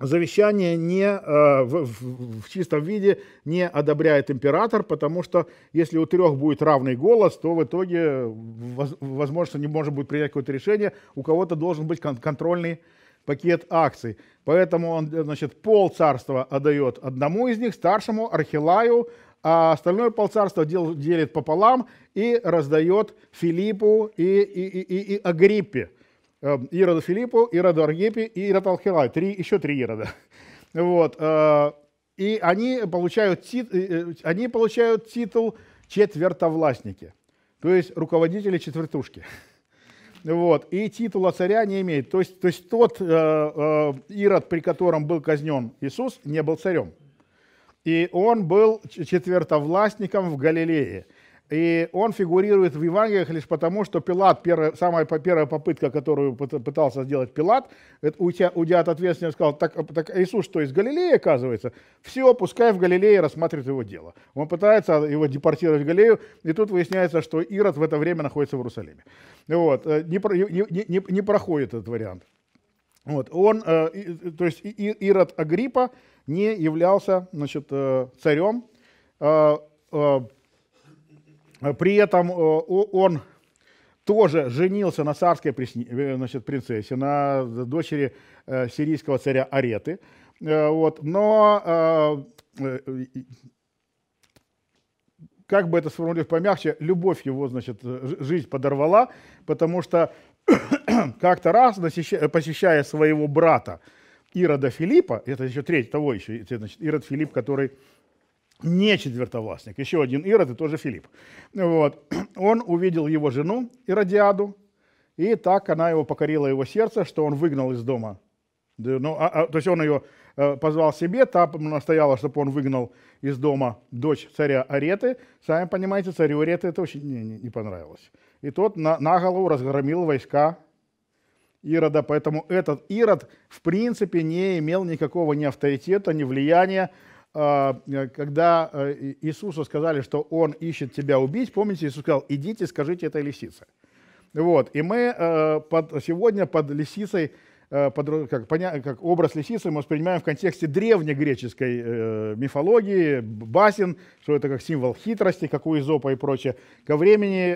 завещание не, э, в, в, в чистом виде не одобряет император, потому что если у трех будет равный голос, то в итоге, воз, возможно, не может будет принять какое-то решение, у кого-то должен быть кон контрольный пакет акций. Поэтому он, значит, пол царства отдает одному из них, старшему, Архилаю, а остальное полцарства дел, делит пополам и раздает Филиппу и, и, и, и, и Агриппе. Эм, Ироду Филиппу, Ироду Аргепи и Ирод Алхилай. Три, еще три Ирода. Вот. Э, и они получают, тит, э, э, они получают титул четвертовластники, то есть руководители четвертушки. Вот. И титула царя не имеет. То есть, то есть тот э, э, Ирод, при котором был казнен Иисус, не был царем. И он был четвертовластником в Галилее. И он фигурирует в Евангелиях лишь потому, что Пилат, первая, самая первая попытка, которую пытался сделать Пилат, это у тебя уйдя от ответственности, сказал, так, так Иисус что, из Галилеи оказывается? Все, пускай в Галилее рассматривают его дело. Он пытается его депортировать в Галилею, и тут выясняется, что Ирод в это время находится в Иерусалиме. Вот, э, не, не, не, не проходит этот вариант. Вот, он, э, то есть Ирод Агриппа не являлся значит, э, царем, Э, при этом э, он тоже женился на царской э, значит, принцессе, на дочери сирийского царя Ареты. Вот. Но, как бы это сформулировать помягче, любовь его, значит, жизнь подорвала, потому что как-то раз, посещая своего брата Ирода Филиппа, это еще третий того еще, значит, Ирод Филипп, который не четвертовластник, еще один Ирод и тоже Филипп. Вот. Он увидел его жену Иродиаду, и так она его покорила его сердце, что он выгнал из дома. Ну, а, а, то есть он ее э, позвал себе, та настояла, чтобы он выгнал из дома дочь царя Ареты. Сами понимаете, царю Ареты это очень не, не, не понравилось. И тот на, на голову разгромил войска Ирода, поэтому этот Ирод в принципе не имел никакого ни авторитета, ни влияния а, э, когда э, Иисусу сказали, что Он ищет тебя убить, помните, Иисус сказал, идите, скажите этой лисице. Вот, и мы э, под, сегодня под лисицей, под, как, поня, как образ лисицы мы воспринимаем в контексте древнегреческой мифологии, басен, что это как символ хитрости, как у Изопа и прочее. Ко времени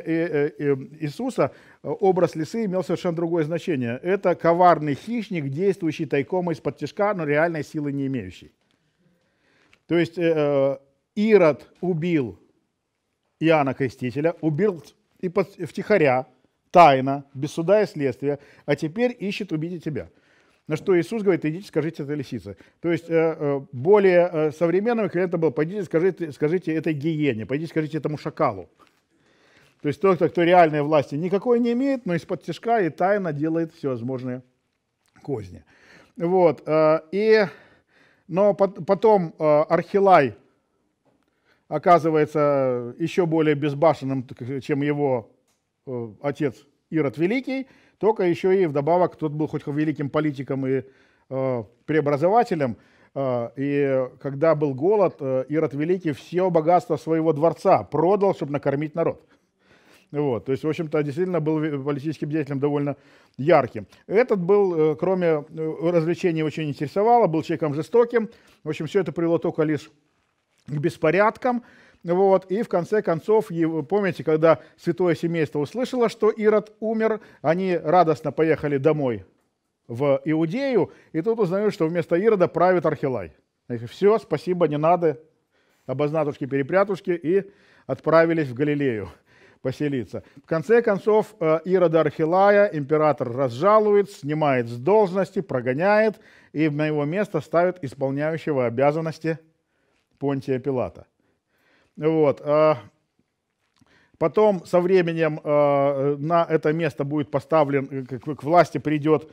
Иисуса образ лисы имел совершенно другое значение. Это коварный хищник, действующий тайком из-под тяжка, но реальной силы не имеющий. То есть э, э, Ирод убил Иоанна Крестителя, убил и под, втихаря, тайно, без суда и следствия, а теперь ищет убить и тебя. На что Иисус говорит, идите, скажите это лисице. То есть э, э, более современным эквивалентом был, пойдите, скажите, скажите это гиене, пойдите, скажите этому шакалу. То есть тот, кто реальной власти никакой не имеет, но из-под тяжка и тайно делает всевозможные козни. Вот. И но потом э, Архилай оказывается э, еще более безбашенным, э, чем его отец Ирод Великий, только еще и вдобавок тот был хоть великим политиком и преобразователем. И когда был голод, Ирод Великий все богатство своего дворца продал, чтобы накормить народ. Вот. То есть, в общем-то, действительно был политическим деятелем довольно ярким. Этот был, э, кроме э, развлечений, очень интересовало, был человеком жестоким. В общем, все это привело только лишь к беспорядкам. Вот. И в конце концов, помните, когда святое семейство услышало, что Ирод умер, они радостно поехали домой в Иудею, и тут узнают, что вместо Ирода правит Архилай. Все, спасибо, не надо, обознатушки-перепрятушки, и отправились в Галилею поселиться. В конце концов, э, Ирода Архилая император разжалует, снимает с должности, прогоняет и на его место ставит исполняющего обязанности Понтия Пилата. Вот. Э, потом со временем э, на это место будет поставлен, к власти придет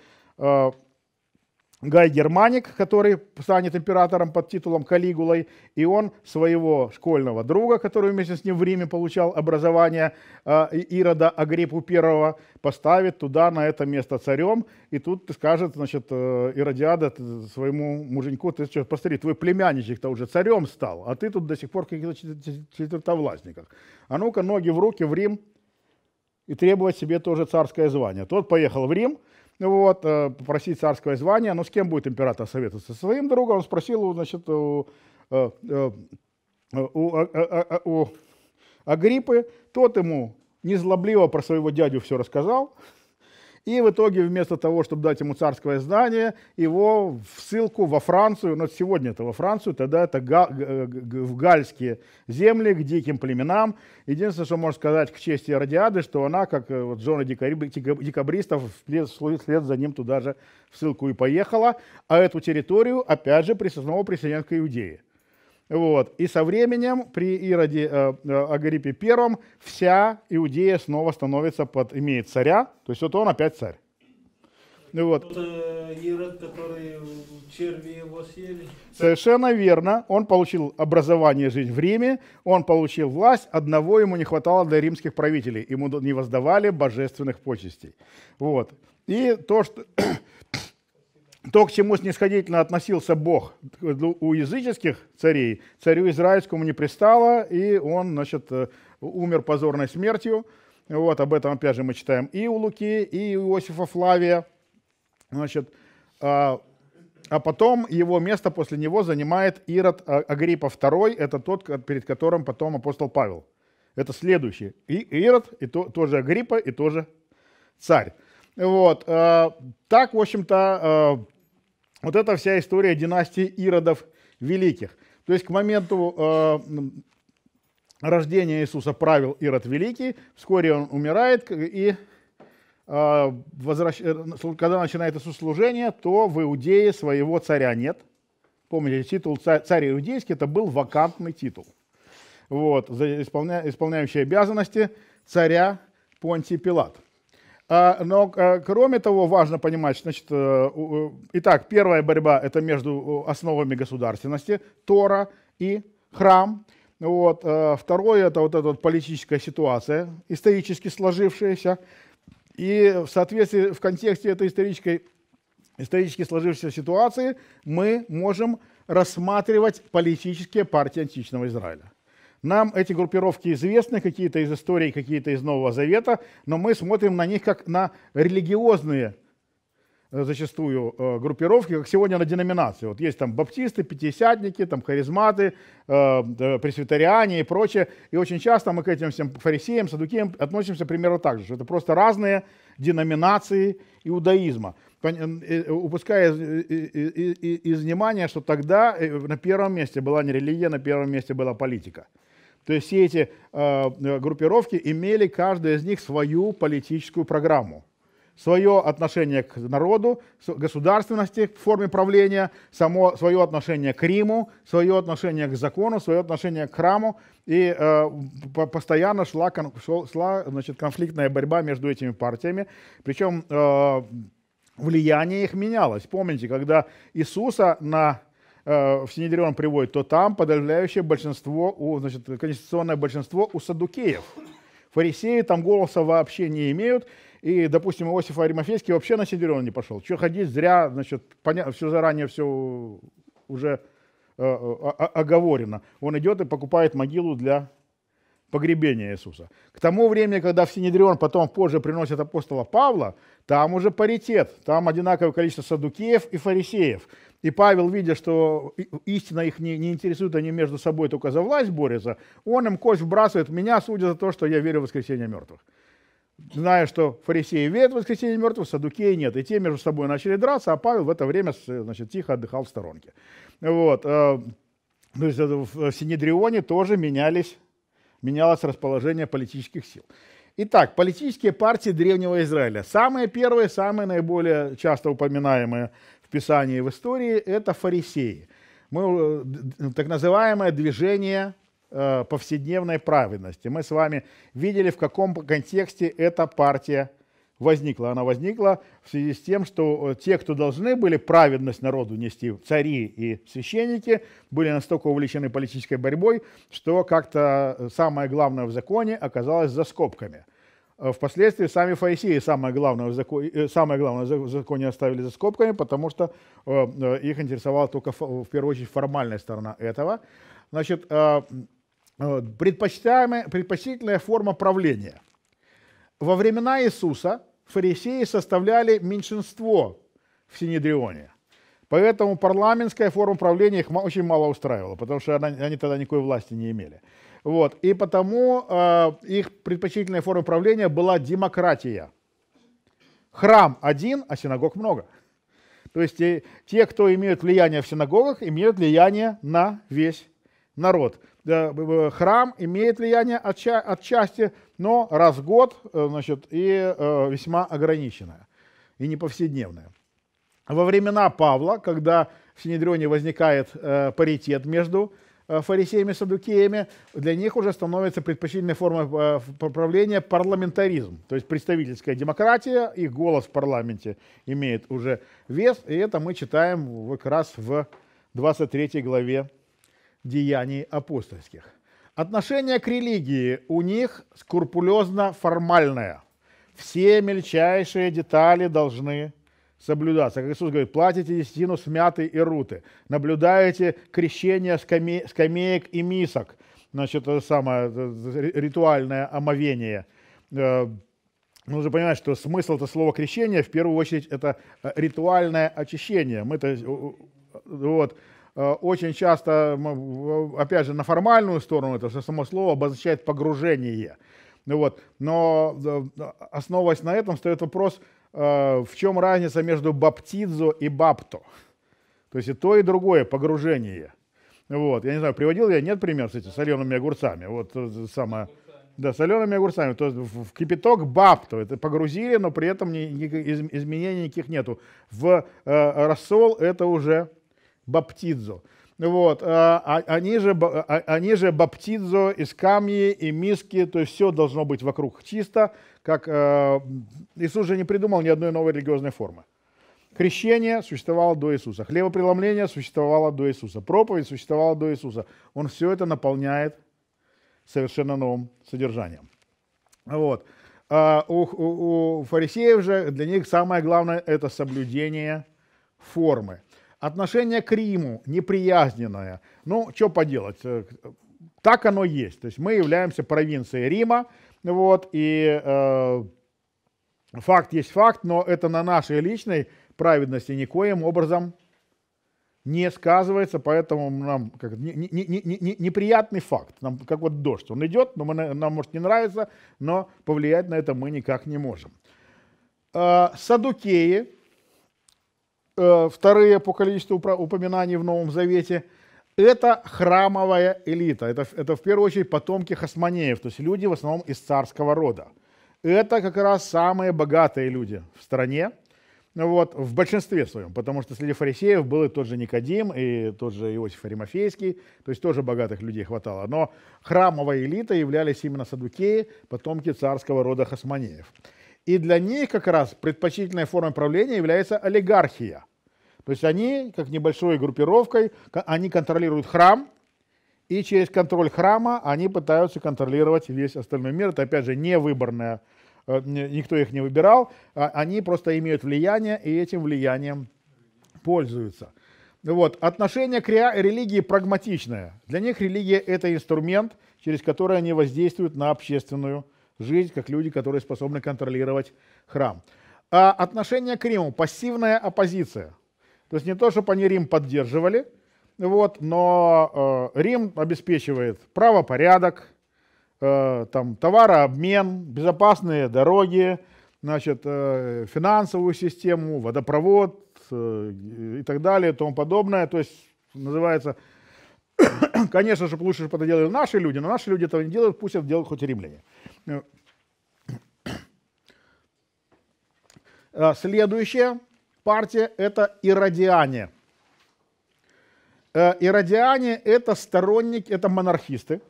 Гай Германик, который станет императором под титулом Калигулой, и он своего школьного друга, который вместе с ним в Риме получал образование э, Ирода Агриппу I, поставит туда на это место царем, и тут скажет, значит, э, Иродиада своему муженьку, ты что, посмотри, твой племянничек-то уже царем стал, а ты тут до сих пор в каких-то четвертовластниках. А ну-ка, ноги в руки в Рим и требовать себе тоже царское звание. Тот поехал в Рим, ну вот, э, попросить царское звание, но ну, с кем будет император советоваться? Со своим другом, он спросил, значит, у, э, э, у, у, у Агриппы, тот ему незлобливо про своего дядю все рассказал, и в итоге вместо того, чтобы дать ему царское здание, его в ссылку во Францию, но сегодня это во Францию, тогда это в гальские земли, к диким племенам. Единственное, что можно сказать к чести Радиады, что она, как э, вот зона декабристов, вслед, за ним туда же в ссылку и поехала, а эту территорию, опять же, присоединила присоединят к Иудее. Вот. И со временем при Ироде э, э Агриппе I вся Иудея снова становится под, имеет царя, то есть вот он опять царь. Ну вот. Тот, э, Ирод, который черви его съели. Совершенно верно. Он получил образование, жизнь в Риме, он получил власть, одного ему не хватало для римских правителей, ему не воздавали божественных почестей. Вот. И то, что то, к чему снисходительно относился Бог у языческих царей, царю израильскому не пристало, и он, значит, умер позорной смертью. Вот, об этом, опять же, мы читаем и у Луки, и у Иосифа Флавия. Значит, а, а потом его место после него занимает Ирод а-, Агриппа II, это тот, перед которым потом апостол Павел. Это следующий. И Ирод, и то, тоже Агриппа, и тоже царь. Вот. А, так, в общем-то, а, вот это вся история династии Иродов Великих. То есть к моменту э, рождения Иисуса правил Ирод Великий, вскоре он умирает, и э, возвращ... Э, когда начинает Иисус служение, то в Иудее своего царя нет. Помните, титул царя иудейский это был вакантный титул. Вот, исполня... исполняющий обязанности царя Понтий Пилат. А, но, а, кроме того, важно понимать, значит, э, э, итак, первая борьба это между э, основами государственности, Тора и храм. Вот. Второе это вот эта вот политическая ситуация, исторически сложившаяся. И в соответствии, в контексте этой исторической, исторически сложившейся ситуации мы можем рассматривать политические партии античного Израиля. Нам эти группировки известны, какие-то из истории, какие-то из Нового Завета, но мы смотрим на них как на религиозные э, зачастую э, группировки, как сегодня на деноминации. Вот есть там баптисты, пятидесятники, там харизматы, э, пресвитериане и прочее. И очень часто мы к этим всем фарисеям, садукеям относимся примерно так же, что это просто разные деноминации иудаизма упуская из, из внимания, что тогда на первом месте была не религия, на первом месте была политика. То есть все эти э, э, группировки имели каждая из них свою политическую программу, свое отношение к народу, государственности в форме правления, само, свое отношение к Риму, свое отношение к закону, свое отношение к храму. И э, постоянно шла, кон, шла значит, конфликтная борьба между этими партиями. Причем э, влияние их менялось. Помните, когда Иисуса на Э, в Синедрион приводит, то там подавляющее большинство, у, значит, конституционное большинство у садукеев. Фарисеи там голоса вообще не имеют, и, допустим, Иосиф Аримофейский вообще на Синедрион не пошел. Что ходить зря, значит, поня- все заранее все уже э, э, оговорено. Он идет и покупает могилу для погребения Иисуса. К тому времени, когда в Синедрион потом позже приносит апостола Павла, там уже паритет, там одинаковое количество садукеев и фарисеев. И Павел, видя, что истина их не, не интересует, они между собой только за власть борются, он им кость вбрасывает, меня судят за то, что я верю в воскресение мертвых. Зная, что фарисеи верят в воскресение мертвых, садукеи нет. И те между собой начали драться, а Павел в это время значит, тихо отдыхал в сторонке. Вот. Э, то есть э, в Синедрионе тоже менялись, менялось расположение политических сил. Итак, политические партии Древнего Израиля. Самые первые, самые наиболее часто упоминаемые – Писании и в истории, это фарисеи. Мы, э, так называемое движение э, повседневной праведности. Мы с вами видели, в каком контексте эта партия возникла. Она возникла в связи с тем, что э, те, кто должны были праведность народу нести, цари и священники, были настолько увлечены политической борьбой, что как-то самое главное в законе оказалось за скобками – а впоследствии сами фарисеи самое главное, э, самое главное в законе оставили за скобками, потому что э, э, их интересовала только в первую очередь формальная сторона этого. Значит, предпочитаемая, предпочтительная форма правления. Во времена Иисуса фарисеи составляли меньшинство в Синедрионе. Поэтому парламентская форма правления их очень мало устраивала, потому что они тогда никакой власти не имели. Вот. И потому э, их предпочтительная форма правления была демократия. Храм один, а синагог много. То есть и, э, те, кто имеют влияние в синагогах, имеют влияние на весь народ. Э, храм имеет влияние отча- отчасти, но раз в год э, значит, и э, весьма ограниченное и не повседневное. Во времена Павла, когда в Синедрионе возникает э, паритет между Э, фарисеями, садукеями, для них уже становится предпочтительной формой э, правления парламентаризм, то есть представительская демократия, их голос в парламенте имеет уже вес, и это мы читаем как раз в 23 главе «Деяний апостольских». Отношение к религии у них скрупулезно формальное. Все мельчайшие детали должны соблюдаться. Как Иисус говорит, платите десятину с мяты и руты, наблюдаете крещение скаме, скамеек и мисок, значит, это самое ритуальное омовение. Нужно э, понимать, что смысл этого слова крещение в первую очередь, это э, ритуальное очищение. Мы это э, вот, очень часто, опять же, на формальную сторону это само слово обозначает погружение – ну вот. Но э, основываясь на этом, стоит вопрос, э, в чем разница между баптидзо и бапто? То есть и то, и другое погружение. Вот. Я не знаю, приводил я, нет пример с этим солеными огурцами. Вот э, самое... Да, солеными огурцами. То есть в кипяток бапту это погрузили, но при этом ни, изменений никаких нету. В э, рассол это уже баптидзо. Ну вот, они, а, же, а, они же а, а, баптидзо из камни и миски, то есть все должно быть вокруг чисто, как э, Иисус же не придумал ни одной новой религиозной формы. Крещение существовало до Иисуса, хлебопреломление существовало до Иисуса, проповедь существовала до Иисуса. Он все это наполняет совершенно новым содержанием. Вот. у, у, у фарисеев же для них самое главное это соблюдение формы. Отношение к Риму неприязненное. Ну, что поделать, э, так оно есть. То есть мы являемся провинцией Рима, вот, и э, факт есть факт, но это на нашей личной праведности никоим образом не сказывается, поэтому нам как, не, не, не, не, неприятный факт, нам, как вот дождь, он идет, но мы, нам может не нравится, но повлиять на это мы никак не можем. Э, садукеи Э, вторые по количеству упоминаний в Новом Завете, это храмовая элита. Это, это в первую очередь потомки хасманеев, то есть люди в основном из царского рода. Это как раз самые богатые люди в стране, вот, в большинстве своем, потому что среди фарисеев был и тот же Никодим, и тот же Иосиф Аримофейский, то есть тоже богатых людей хватало. Но храмовая элита являлись именно садукеи, потомки царского рода хасманеев. И для них как раз предпочтительной формой правления является олигархия. То есть они, как небольшой группировкой, они контролируют храм, и через контроль храма они пытаются контролировать весь остальной мир. Это, опять же, невыборная, э, никто их не выбирал. А они просто имеют влияние, и этим влиянием пользуются. Вот. Отношение к религии прагматичное. Для них религия – это инструмент, через который они воздействуют на общественную жизнь, как люди, которые способны контролировать храм. А отношение к Риму – пассивная оппозиция. То есть не то, чтобы они Рим поддерживали, вот, но э, Рим обеспечивает правопорядок, э, там, товарообмен, безопасные дороги, значит, э, финансовую систему, водопровод э, и так далее и тому подобное. То есть называется, конечно же, лучше бы это делали наши люди, но наши люди этого не делают, пусть это делают хоть римляне. Ну. А, следующая партия – это иродиане. А, иродиане – это сторонники, это монархисты,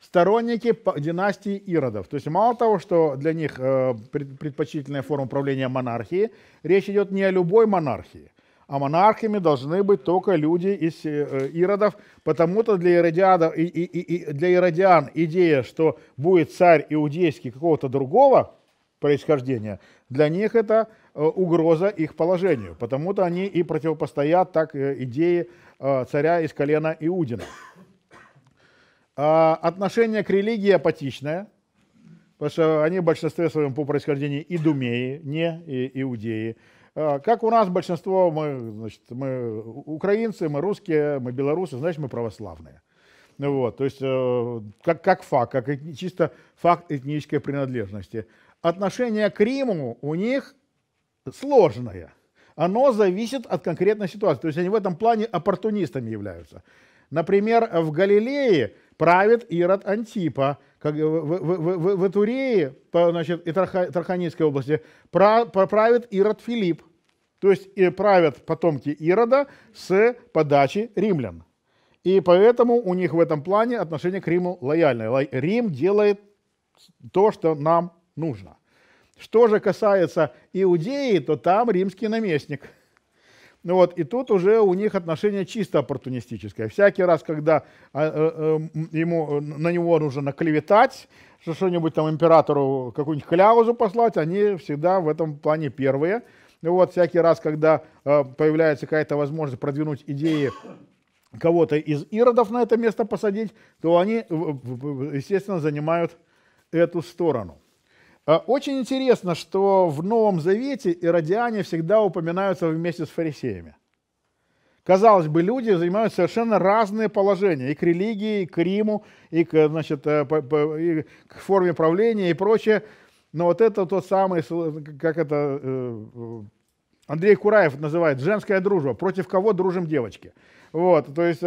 сторонники династии Иродов. То есть мало того, что для них э, предпочтительная форма управления монархии, речь идет не о любой монархии – а монархами должны быть только люди из э, э, иродов. Потому-то для, и, и, и, для иродиан идея, что будет царь иудейский какого-то другого происхождения, для них это э, угроза их положению. Потому-то они и противопостоят так идее царя из колена Иудина. А отношение к религии апатичное, потому что они в большинстве своем по происхождению идумеи, не иудеи. А, как у нас большинство, мы, значит, мы украинцы, мы русские, мы белорусы, значит, мы православные. Вот, то есть э, как, как факт, как чисто факт этнической принадлежности. Отношение к Риму у них сложное. Оно зависит от конкретной ситуации. То есть они в этом плане оппортунистами являются. Например, в Галилее правит Ирод Антипа – как, в, в, в, в Этурее, по, значит, и Тарханийской области, про, правит Ирод Филипп. То есть и э, правят потомки Ирода с подачи римлян. И поэтому у них в этом плане отношение к Риму лояльное. Рим делает то, что нам нужно. Что же касается Иудеи, то там римский наместник – ну вот, и тут уже у них отношение чисто оппортунистическое. Всякий раз, когда а, э, э, ему, э, на него нужно наклеветать, что что-нибудь там императору какую-нибудь кляузу послать, они всегда в этом плане первые. Ну вот, всякий раз, когда появляется какая-то возможность продвинуть идеи кого-то из иродов на это место посадить, то они, естественно, занимают эту сторону. Э, очень интересно, что в Новом Завете иродиане всегда упоминаются вместе с фарисеями. Казалось бы, люди занимают совершенно разные положения и к религии, и к Риму, и к, значит, э, по, по, и к форме правления и прочее. Но вот это тот самый, как это э, Андрей Кураев называет, женская дружба. Против кого дружим девочки? Вот, то есть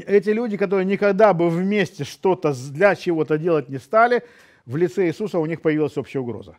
эти люди, которые никогда бы вместе что-то для чего-то делать не стали, в лице Иисуса у них появилась общая угроза.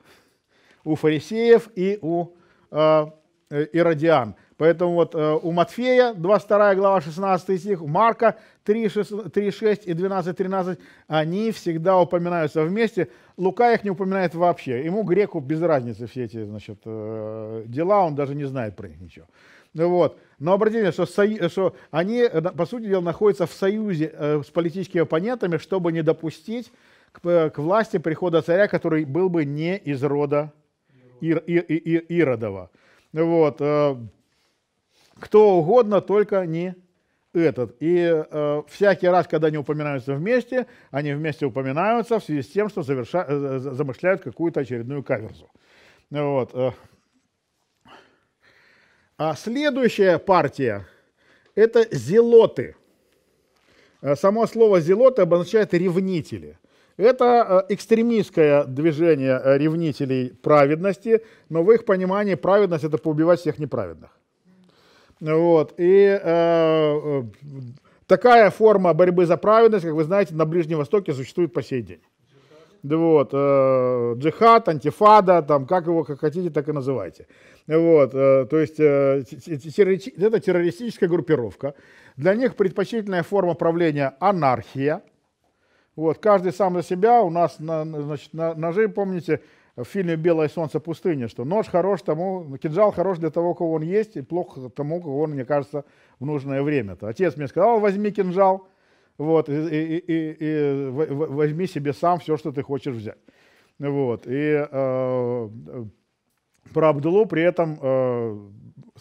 У фарисеев и у э, э иродиан. Поэтому вот э, у Матфея 22 глава 16 стих, у Марка 3, 6, и 12, 13, они всегда упоминаются вместе. Лука их не упоминает вообще. Ему, греку, без разницы все эти значит, э, дела, он даже не знает про них ничего. Ну вот. Но обратите внимание, что, сою, э, что они, э, по сути дела, находятся в союзе э, с политическими оппонентами, чтобы не допустить к, к власти прихода царя, который был бы не из рода Ир, Ир, Ир, Иродова. Вот. Кто угодно, только не этот. И э, всякий раз, когда они упоминаются вместе, они вместе упоминаются в связи с тем, что заверша... замышляют какую-то очередную каверзу. Вот. А следующая партия – это зелоты. Э, само слово «зелоты» обозначает «ревнители». Это э, экстремистское движение э, ревнителей праведности, но в их понимании праведность – это поубивать всех неправедных. Вот. И э, такая форма борьбы за праведность, как вы знаете, на Ближнем Востоке существует по сей день. Джихад. Вот, э, джихад, антифада, там, как его как хотите, так и называйте. Вот, э, то есть э, это террористическая группировка. Для них предпочтительная форма правления анархия. Вот, каждый сам за себя. У нас на, значит, ножи, помните, в фильме «Белое солнце пустыни», что нож хорош тому, кинжал хорош для того, кого он есть, и плохо тому, кого он, мне кажется, в нужное время. -то. Отец мне сказал, возьми кинжал, вот, и, и, и, и возьми себе сам все, что ты хочешь взять. Вот, и э, про Абдулу, при этом э,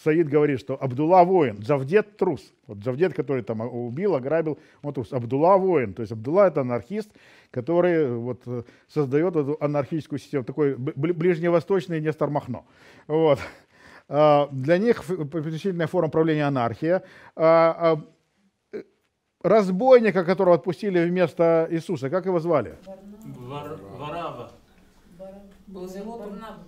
Саид говорит, что Абдулла воин, Джавдет трус. Вот Джавдет, который там убил, ограбил, он трус. Абдулла воин, то есть Абдулла это анархист, который э, вот э, создает эту анархическую систему, такой ближневосточный Нестор Махно. Вот. А, для них э, приключительная форма правления анархия. А, а, разбойника, которого отпустили вместо Иисуса, как его звали? Варава. Барнава.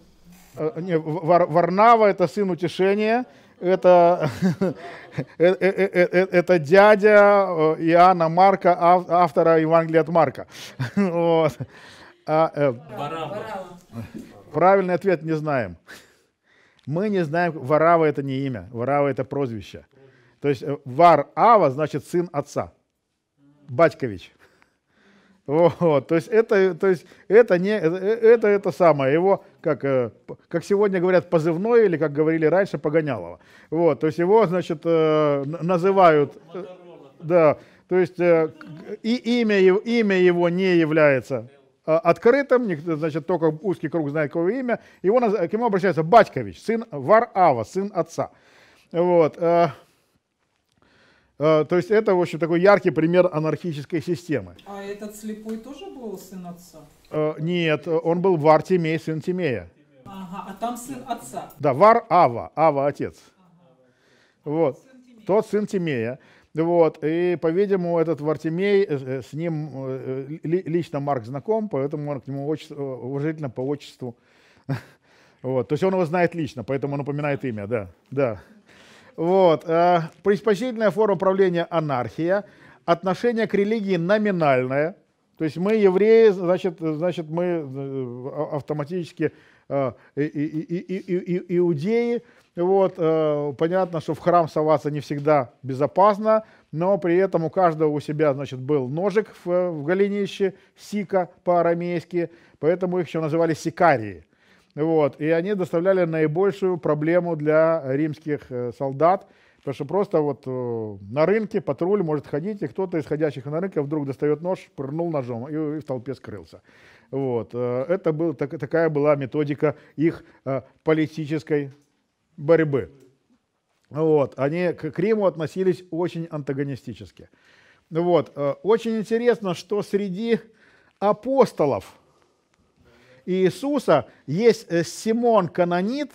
Э, не, Вар, Варнава это сын утешения, это, э, э, это дядя Иоанна Марка, автора Евангелия от Марка. Вот. А, э, Правильный ответ не знаем. Мы не знаем, Варава это не имя, Варава это прозвище. То есть Вар Ава значит сын отца. Батькович. Вот, то есть это, то есть это не, э, э, это это самое его, как, э, как сегодня говорят позывное или как говорили раньше погонялово. Вот, то есть его, значит, называют, да, то есть и имя его имя его не является открытым, значит, только узкий круг знает его имя. Его к нему обращается Батькович, сын Варава, сын отца. Вот. Э, то есть это, в общем, такой яркий пример анархической системы. А этот слепой тоже был сын отца? Э, нет, он был Вар Тимей, сын Тимея. Ага, а там сын отца. Да, Вар Ава, Ава отец. Ага. Вот, тот сын Тимея. Вот, и, по-видимому, этот Вартимей, э, с ним лично Марк знаком, поэтому он к нему отчество, уважительно по отчеству. Вот, то есть он его знает лично, поэтому он упоминает имя, да, да. Вот. Э, Предпочтительная форма правления анархия. Отношение к религии номинальное. То есть мы евреи, значит, значит мы автоматически иудеи. Вот, э, понятно, что в храм соваться не всегда безопасно, но при этом у каждого у себя значит, был ножик в, в голенище, сика по-арамейски, поэтому их еще называли сикарии. Вот. И они доставляли наибольшую проблему для римских э, солдат, потому что просто вот э, на рынке патруль может ходить, и кто-то из ходящих на рынке вдруг достает нож, пырнул ножом и, и в толпе скрылся. Вот. Э, это был, так, такая была методика их политической борьбы. Вот. Они к, к Риму относились очень антагонистически. Вот. Очень интересно, что среди апостолов – Иисуса есть э, Симон Канонит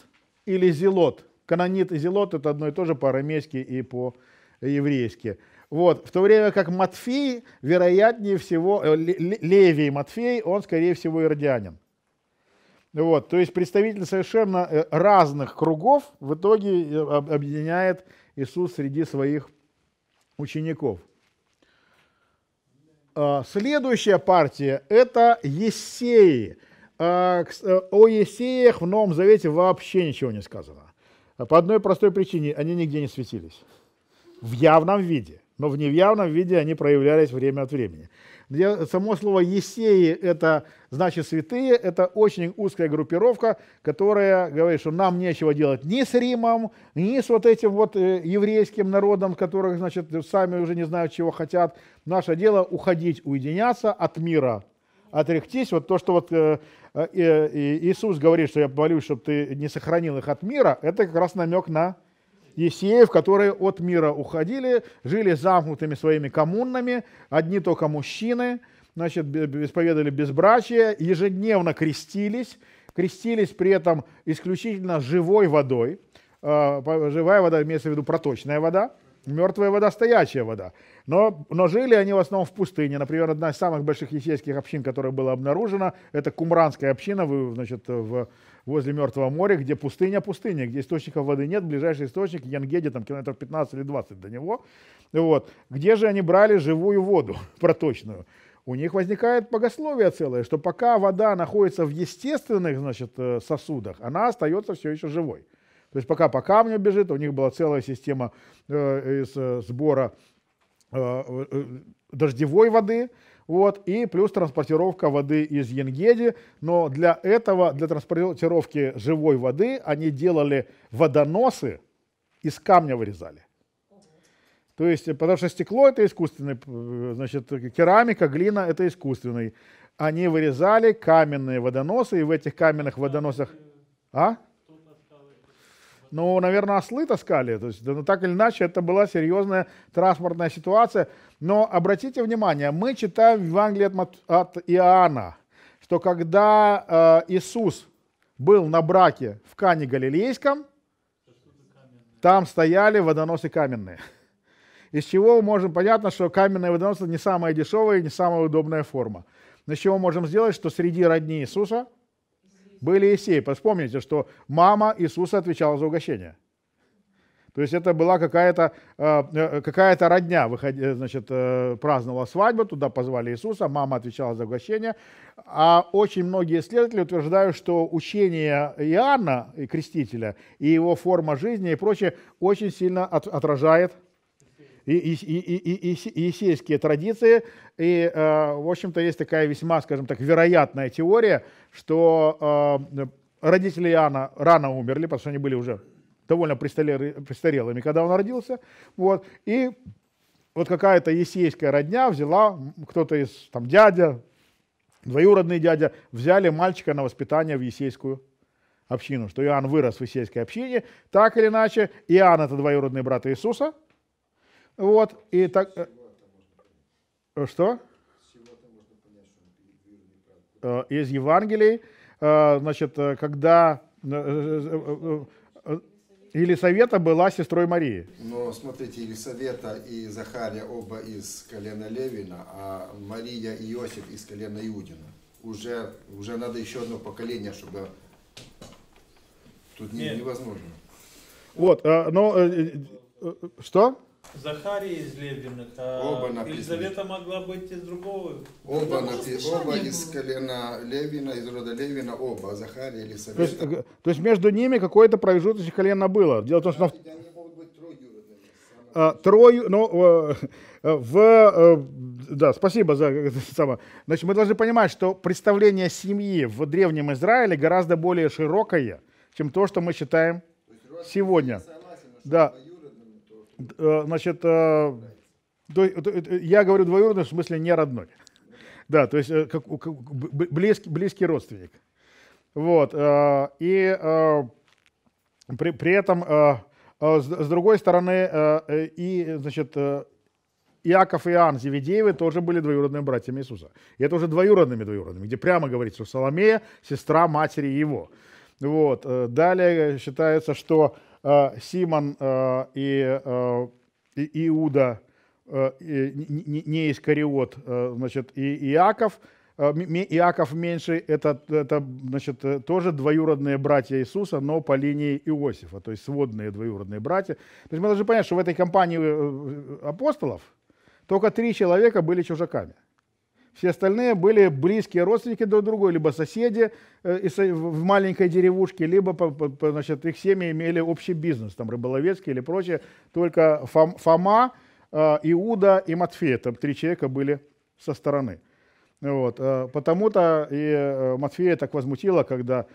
или Зелот. Канонит и Зелот – это одно и то же по-арамейски и по-еврейски. Вот. В то время как Матфей, вероятнее всего, э, Левий Матфей, он, скорее всего, иродианин. Вот. То есть представитель совершенно э, разных кругов в итоге объединяет Иисус среди своих учеников. А, следующая партия – это Есеи – а, э, о Есеях в Новом Завете вообще ничего не сказано. По одной простой причине, они нигде не светились. В явном виде. Но в неявном виде они проявлялись время от времени. само слово «есеи» — это значит «святые», это очень узкая группировка, которая говорит, что нам нечего делать ни с Римом, ни с вот этим вот э, еврейским народом, которых, значит, сами уже не знают, чего хотят. Наше дело — уходить, уединяться от мира, отряхтись. Вот то, что вот э, а, Иисус говорит, что я молюсь, чтобы ты не сохранил их от мира, это как раз намек на есеев, которые от мира уходили, жили замкнутыми своими коммунами, одни только мужчины, значит, исповедовали безбрачие, ежедневно крестились, крестились при этом исключительно живой водой, а, живая вода имеется в виду проточная вода, мертвая вода, стоячая вода. Но, но жили они в основном в пустыне. Например, одна из самых больших есейских общин, которая была обнаружена, это Кумранская община значит, в, возле Мертвого моря, где пустыня пустыня, где источников воды нет, ближайший источник Янгеди, там километров 15 или 20 до него. Вот. Где же они брали живую воду проточную? у них возникает богословие целое, что пока вода находится в естественных значит, э, сосудах, она остается все еще живой. То есть пока по камню бежит, у них была целая система э, из, э, сбора э, дождевой воды, вот, и плюс транспортировка воды из Янгеди. Но для этого, для транспортировки живой воды, они делали водоносы, из камня вырезали. То есть, потому что стекло это искусственный, значит, керамика, глина это искусственный. Они вырезали каменные водоносы, и в этих каменных водоносах... А? Ну, наверное, ослы таскали. То есть, да, ну, так или иначе, это была серьезная транспортная ситуация. Но обратите внимание, мы читаем в Евангелии от, Мат... от Иоанна, что когда э, Иисус был на браке в Кане Галилейском, там стояли водоносы каменные. Из чего мы можем понятно, что каменные водоносы не самая дешевая и не самая удобная форма. Но из чего мы можем сделать, что среди родней Иисуса – были и сей, Вспомните, что мама Иисуса отвечала за угощение. То есть это была какая-то э, э, какая родня, э, значит, праздновала свадьбу, туда позвали Иисуса, мама отвечала за угощение. А очень многие исследователи утверждают, что учение Иоанна, и Крестителя, и его форма жизни и прочее очень сильно отражает и, есейские традиции. И, э, в общем-то, есть такая весьма, скажем так, вероятная теория, что э, родители Иоанна рано умерли, потому что они были уже довольно престарелыми, когда он родился. Вот, и вот какая-то есейская родня взяла, кто-то из там дядя, двоюродный дядя, взяли мальчика на воспитание в есейскую общину, что Иоанн вырос в есейской общине, так или иначе, Иоанн это двоюродный брат Иисуса – вот, и так... Э, э, что? Э, из Евангелий, значит, когда Елисавета была сестрой Марии. Но смотрите, Елисавета и Захария оба из колена Левина, а Мария и Иосиф из колена Иудина. Уже, уже надо еще одно поколение, чтобы... Тут не, невозможно. Вот, но... Что? Захария из Лебиных, а оба написаны. Елизавета могла быть из другого. Оба, напи... оба из колена Левина, из рода Левина, оба, а Захария и Елизавета. То есть, э, то есть между ними какое-то промежуточное колено было. Дело в том, что... Да, а, трою, но ну, э, э, в, да, спасибо за это самое. Значит, мы должны понимать, что представление семьи в древнем Израиле гораздо более широкое, чем то, что мы считаем сегодня. Да, Э, значит, э, я говорю двоюродный, в смысле не родной. Да, то есть э, как, как, близкий, близкий родственник. Вот. И при, при этом, с другой стороны, и, значит, Иаков и Иоанн Зеведеевы тоже были двоюродными братьями Иисуса. И это уже двоюродными двоюродными, где прямо говорится, что Соломея – сестра матери его. Вот. Далее считается, что Э, Симон э, э, и Иуда, не Искариот, значит, и Иаков, Иаков меньше, это, это значит, тоже двоюродные братья Иисуса, но по линии Иосифа, то есть сводные двоюродные братья. То есть мы должны понять, что в этой компании апостолов только три человека были чужаками – все остальные были близкие родственники друг другу, либо соседи э, э, в маленькой деревушке, либо значит, их семьи имели общий бизнес, там рыболовецкий или прочее. Только Фома, э, Иуда и Матфей, там три человека были со стороны. Вот. Потому-то и Матфея так возмутило, когда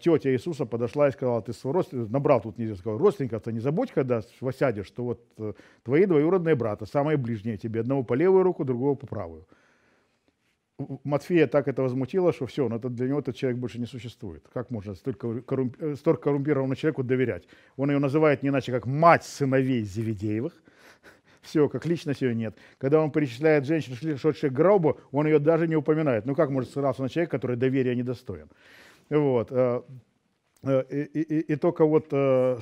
тетя Иисуса подошла и сказала, ты свой родственник, ну, набрал тут нельзя, сказал, родственников-то не забудь, когда сядешь, что вот твои двоюродные брата, самые ближние тебе, одного по левую руку, другого по правую. Матфея так это возмутило, что все, но ну, это, для него этот человек больше не существует. Как можно столько, коррумп, э, столько коррумпированному человеку доверять? Он ее называет не иначе, как мать сыновей Зеведеевых. Все, как личности ее нет. Когда он перечисляет женщин, шедших к гробу, он ее даже не упоминает. Ну как может сыграться на человека, который доверия недостоин? Вот. Э, э, и, и, и только вот,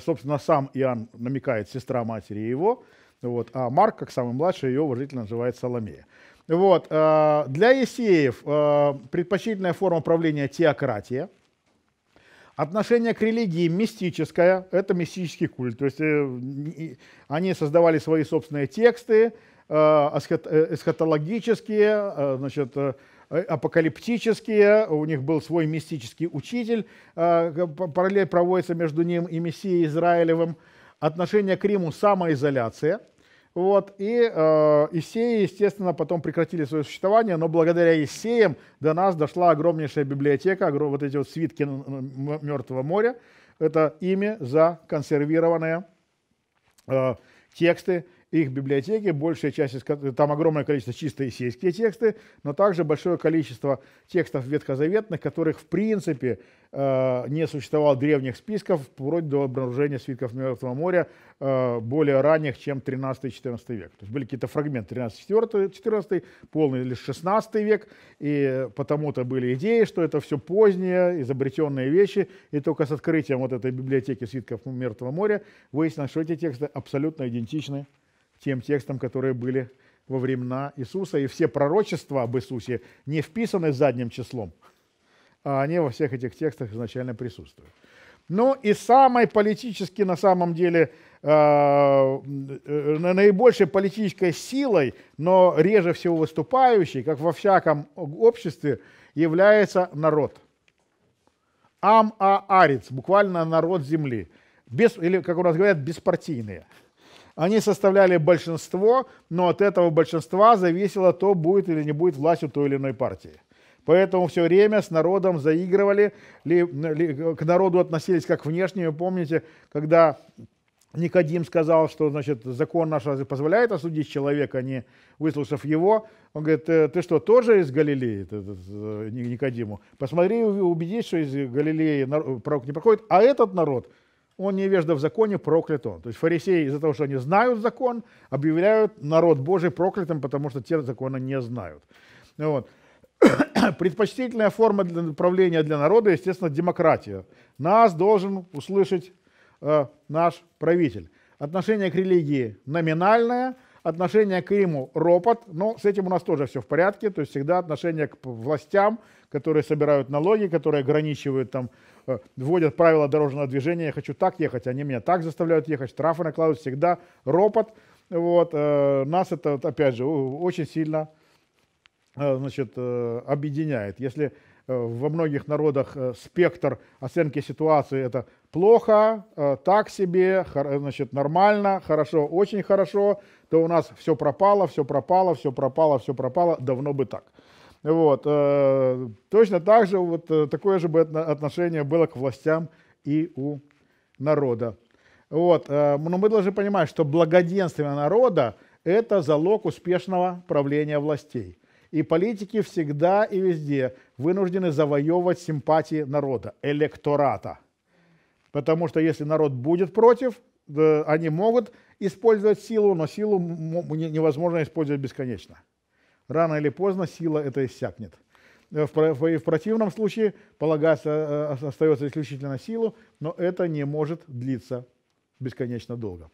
собственно, сам Иоанн намекает, сестра матери его, вот, а Марк, как самый младший, ее уважительно называет Соломея. Вот, э, для есеев э, предпочтительная форма правления теократия. Отношение к религии мистическое, это мистический культ. То есть э, они создавали свои собственные тексты, эсхатологические, значит, апокалиптические, у них был свой мистический учитель, параллель проводится между ним и Мессией Израилевым. Отношение к Риму – самоизоляция – вот, и э, Исеи, естественно, потом прекратили свое существование, но благодаря Исеям до нас дошла огромнейшая библиотека, огром, вот эти вот свитки Мертвого моря. Это ими законсервированные э, тексты их библиотеки, большая часть из там огромное количество чисто есейские тексты, но также большое количество текстов ветхозаветных, которых в принципе э, не существовало древних списков, вроде до обнаружения свитков Мертвого моря э, более ранних, чем 13-14 век. То есть были какие-то фрагменты 13-14, полный лишь 16 век, и потому-то были идеи, что это все поздние, изобретенные вещи, и только с открытием вот этой библиотеки свитков Мертвого моря выяснилось, что эти тексты абсолютно идентичны тем текстам, которые были во времена Иисуса. И все пророчества об Иисусе не вписаны задним числом, а они во всех этих текстах изначально присутствуют. Ну и самой политически на самом деле э, э, наибольшей политической силой, но реже всего выступающей, как во всяком обществе, является народ. Ам-а-арец, буквально народ земли. Без, или, как у нас говорят, беспартийные – они составляли большинство, но от этого большинства зависело то, будет или не будет власть у той или иной партии. Поэтому все время с народом заигрывали, ли, ли, к народу относились как внешне. Вы помните, когда Никодим сказал, что значит, закон наш разве позволяет осудить человека, не выслушав его. Он говорит, «Э, ты что, тоже из Галилеи, Никодиму? Посмотри, и убедись, что из Галилеи пророк не проходит, а этот народ – он невежда в законе, проклят он. То есть фарисеи из-за того, что они знают закон, объявляют народ Божий проклятым, потому что те закона не знают. Ну вот. Предпочтительная форма для правления для народа, естественно, демократия. Нас должен услышать э, наш правитель. Отношение к религии номинальное, отношение к Риму ропот, но с этим у нас тоже все в порядке, то есть всегда отношение к властям, которые собирают налоги, которые ограничивают там Э, вводят правила дорожного движения, я хочу так ехать, они меня так заставляют ехать, штрафы накладывают всегда, ропот. Вот, э, нас это, опять же, очень сильно э, значит, объединяет. Если во многих народах спектр оценки ситуации это плохо, так себе, значит, нормально, хорошо, очень хорошо, то у нас все пропало, все пропало, все пропало, все пропало, давно бы так. Вот. Э, точно так же вот э, такое же отношение было к властям и у народа. Вот. Э, но мы должны понимать, что благоденствие народа – это залог успешного правления властей. И политики всегда и везде вынуждены завоевывать симпатии народа, электората. Потому что если народ будет против, они могут использовать силу, но силу невозможно использовать бесконечно рано или поздно сила эта иссякнет. Э, в, в, в противном случае полагаться э, остается исключительно силу, но это не может длиться бесконечно долго.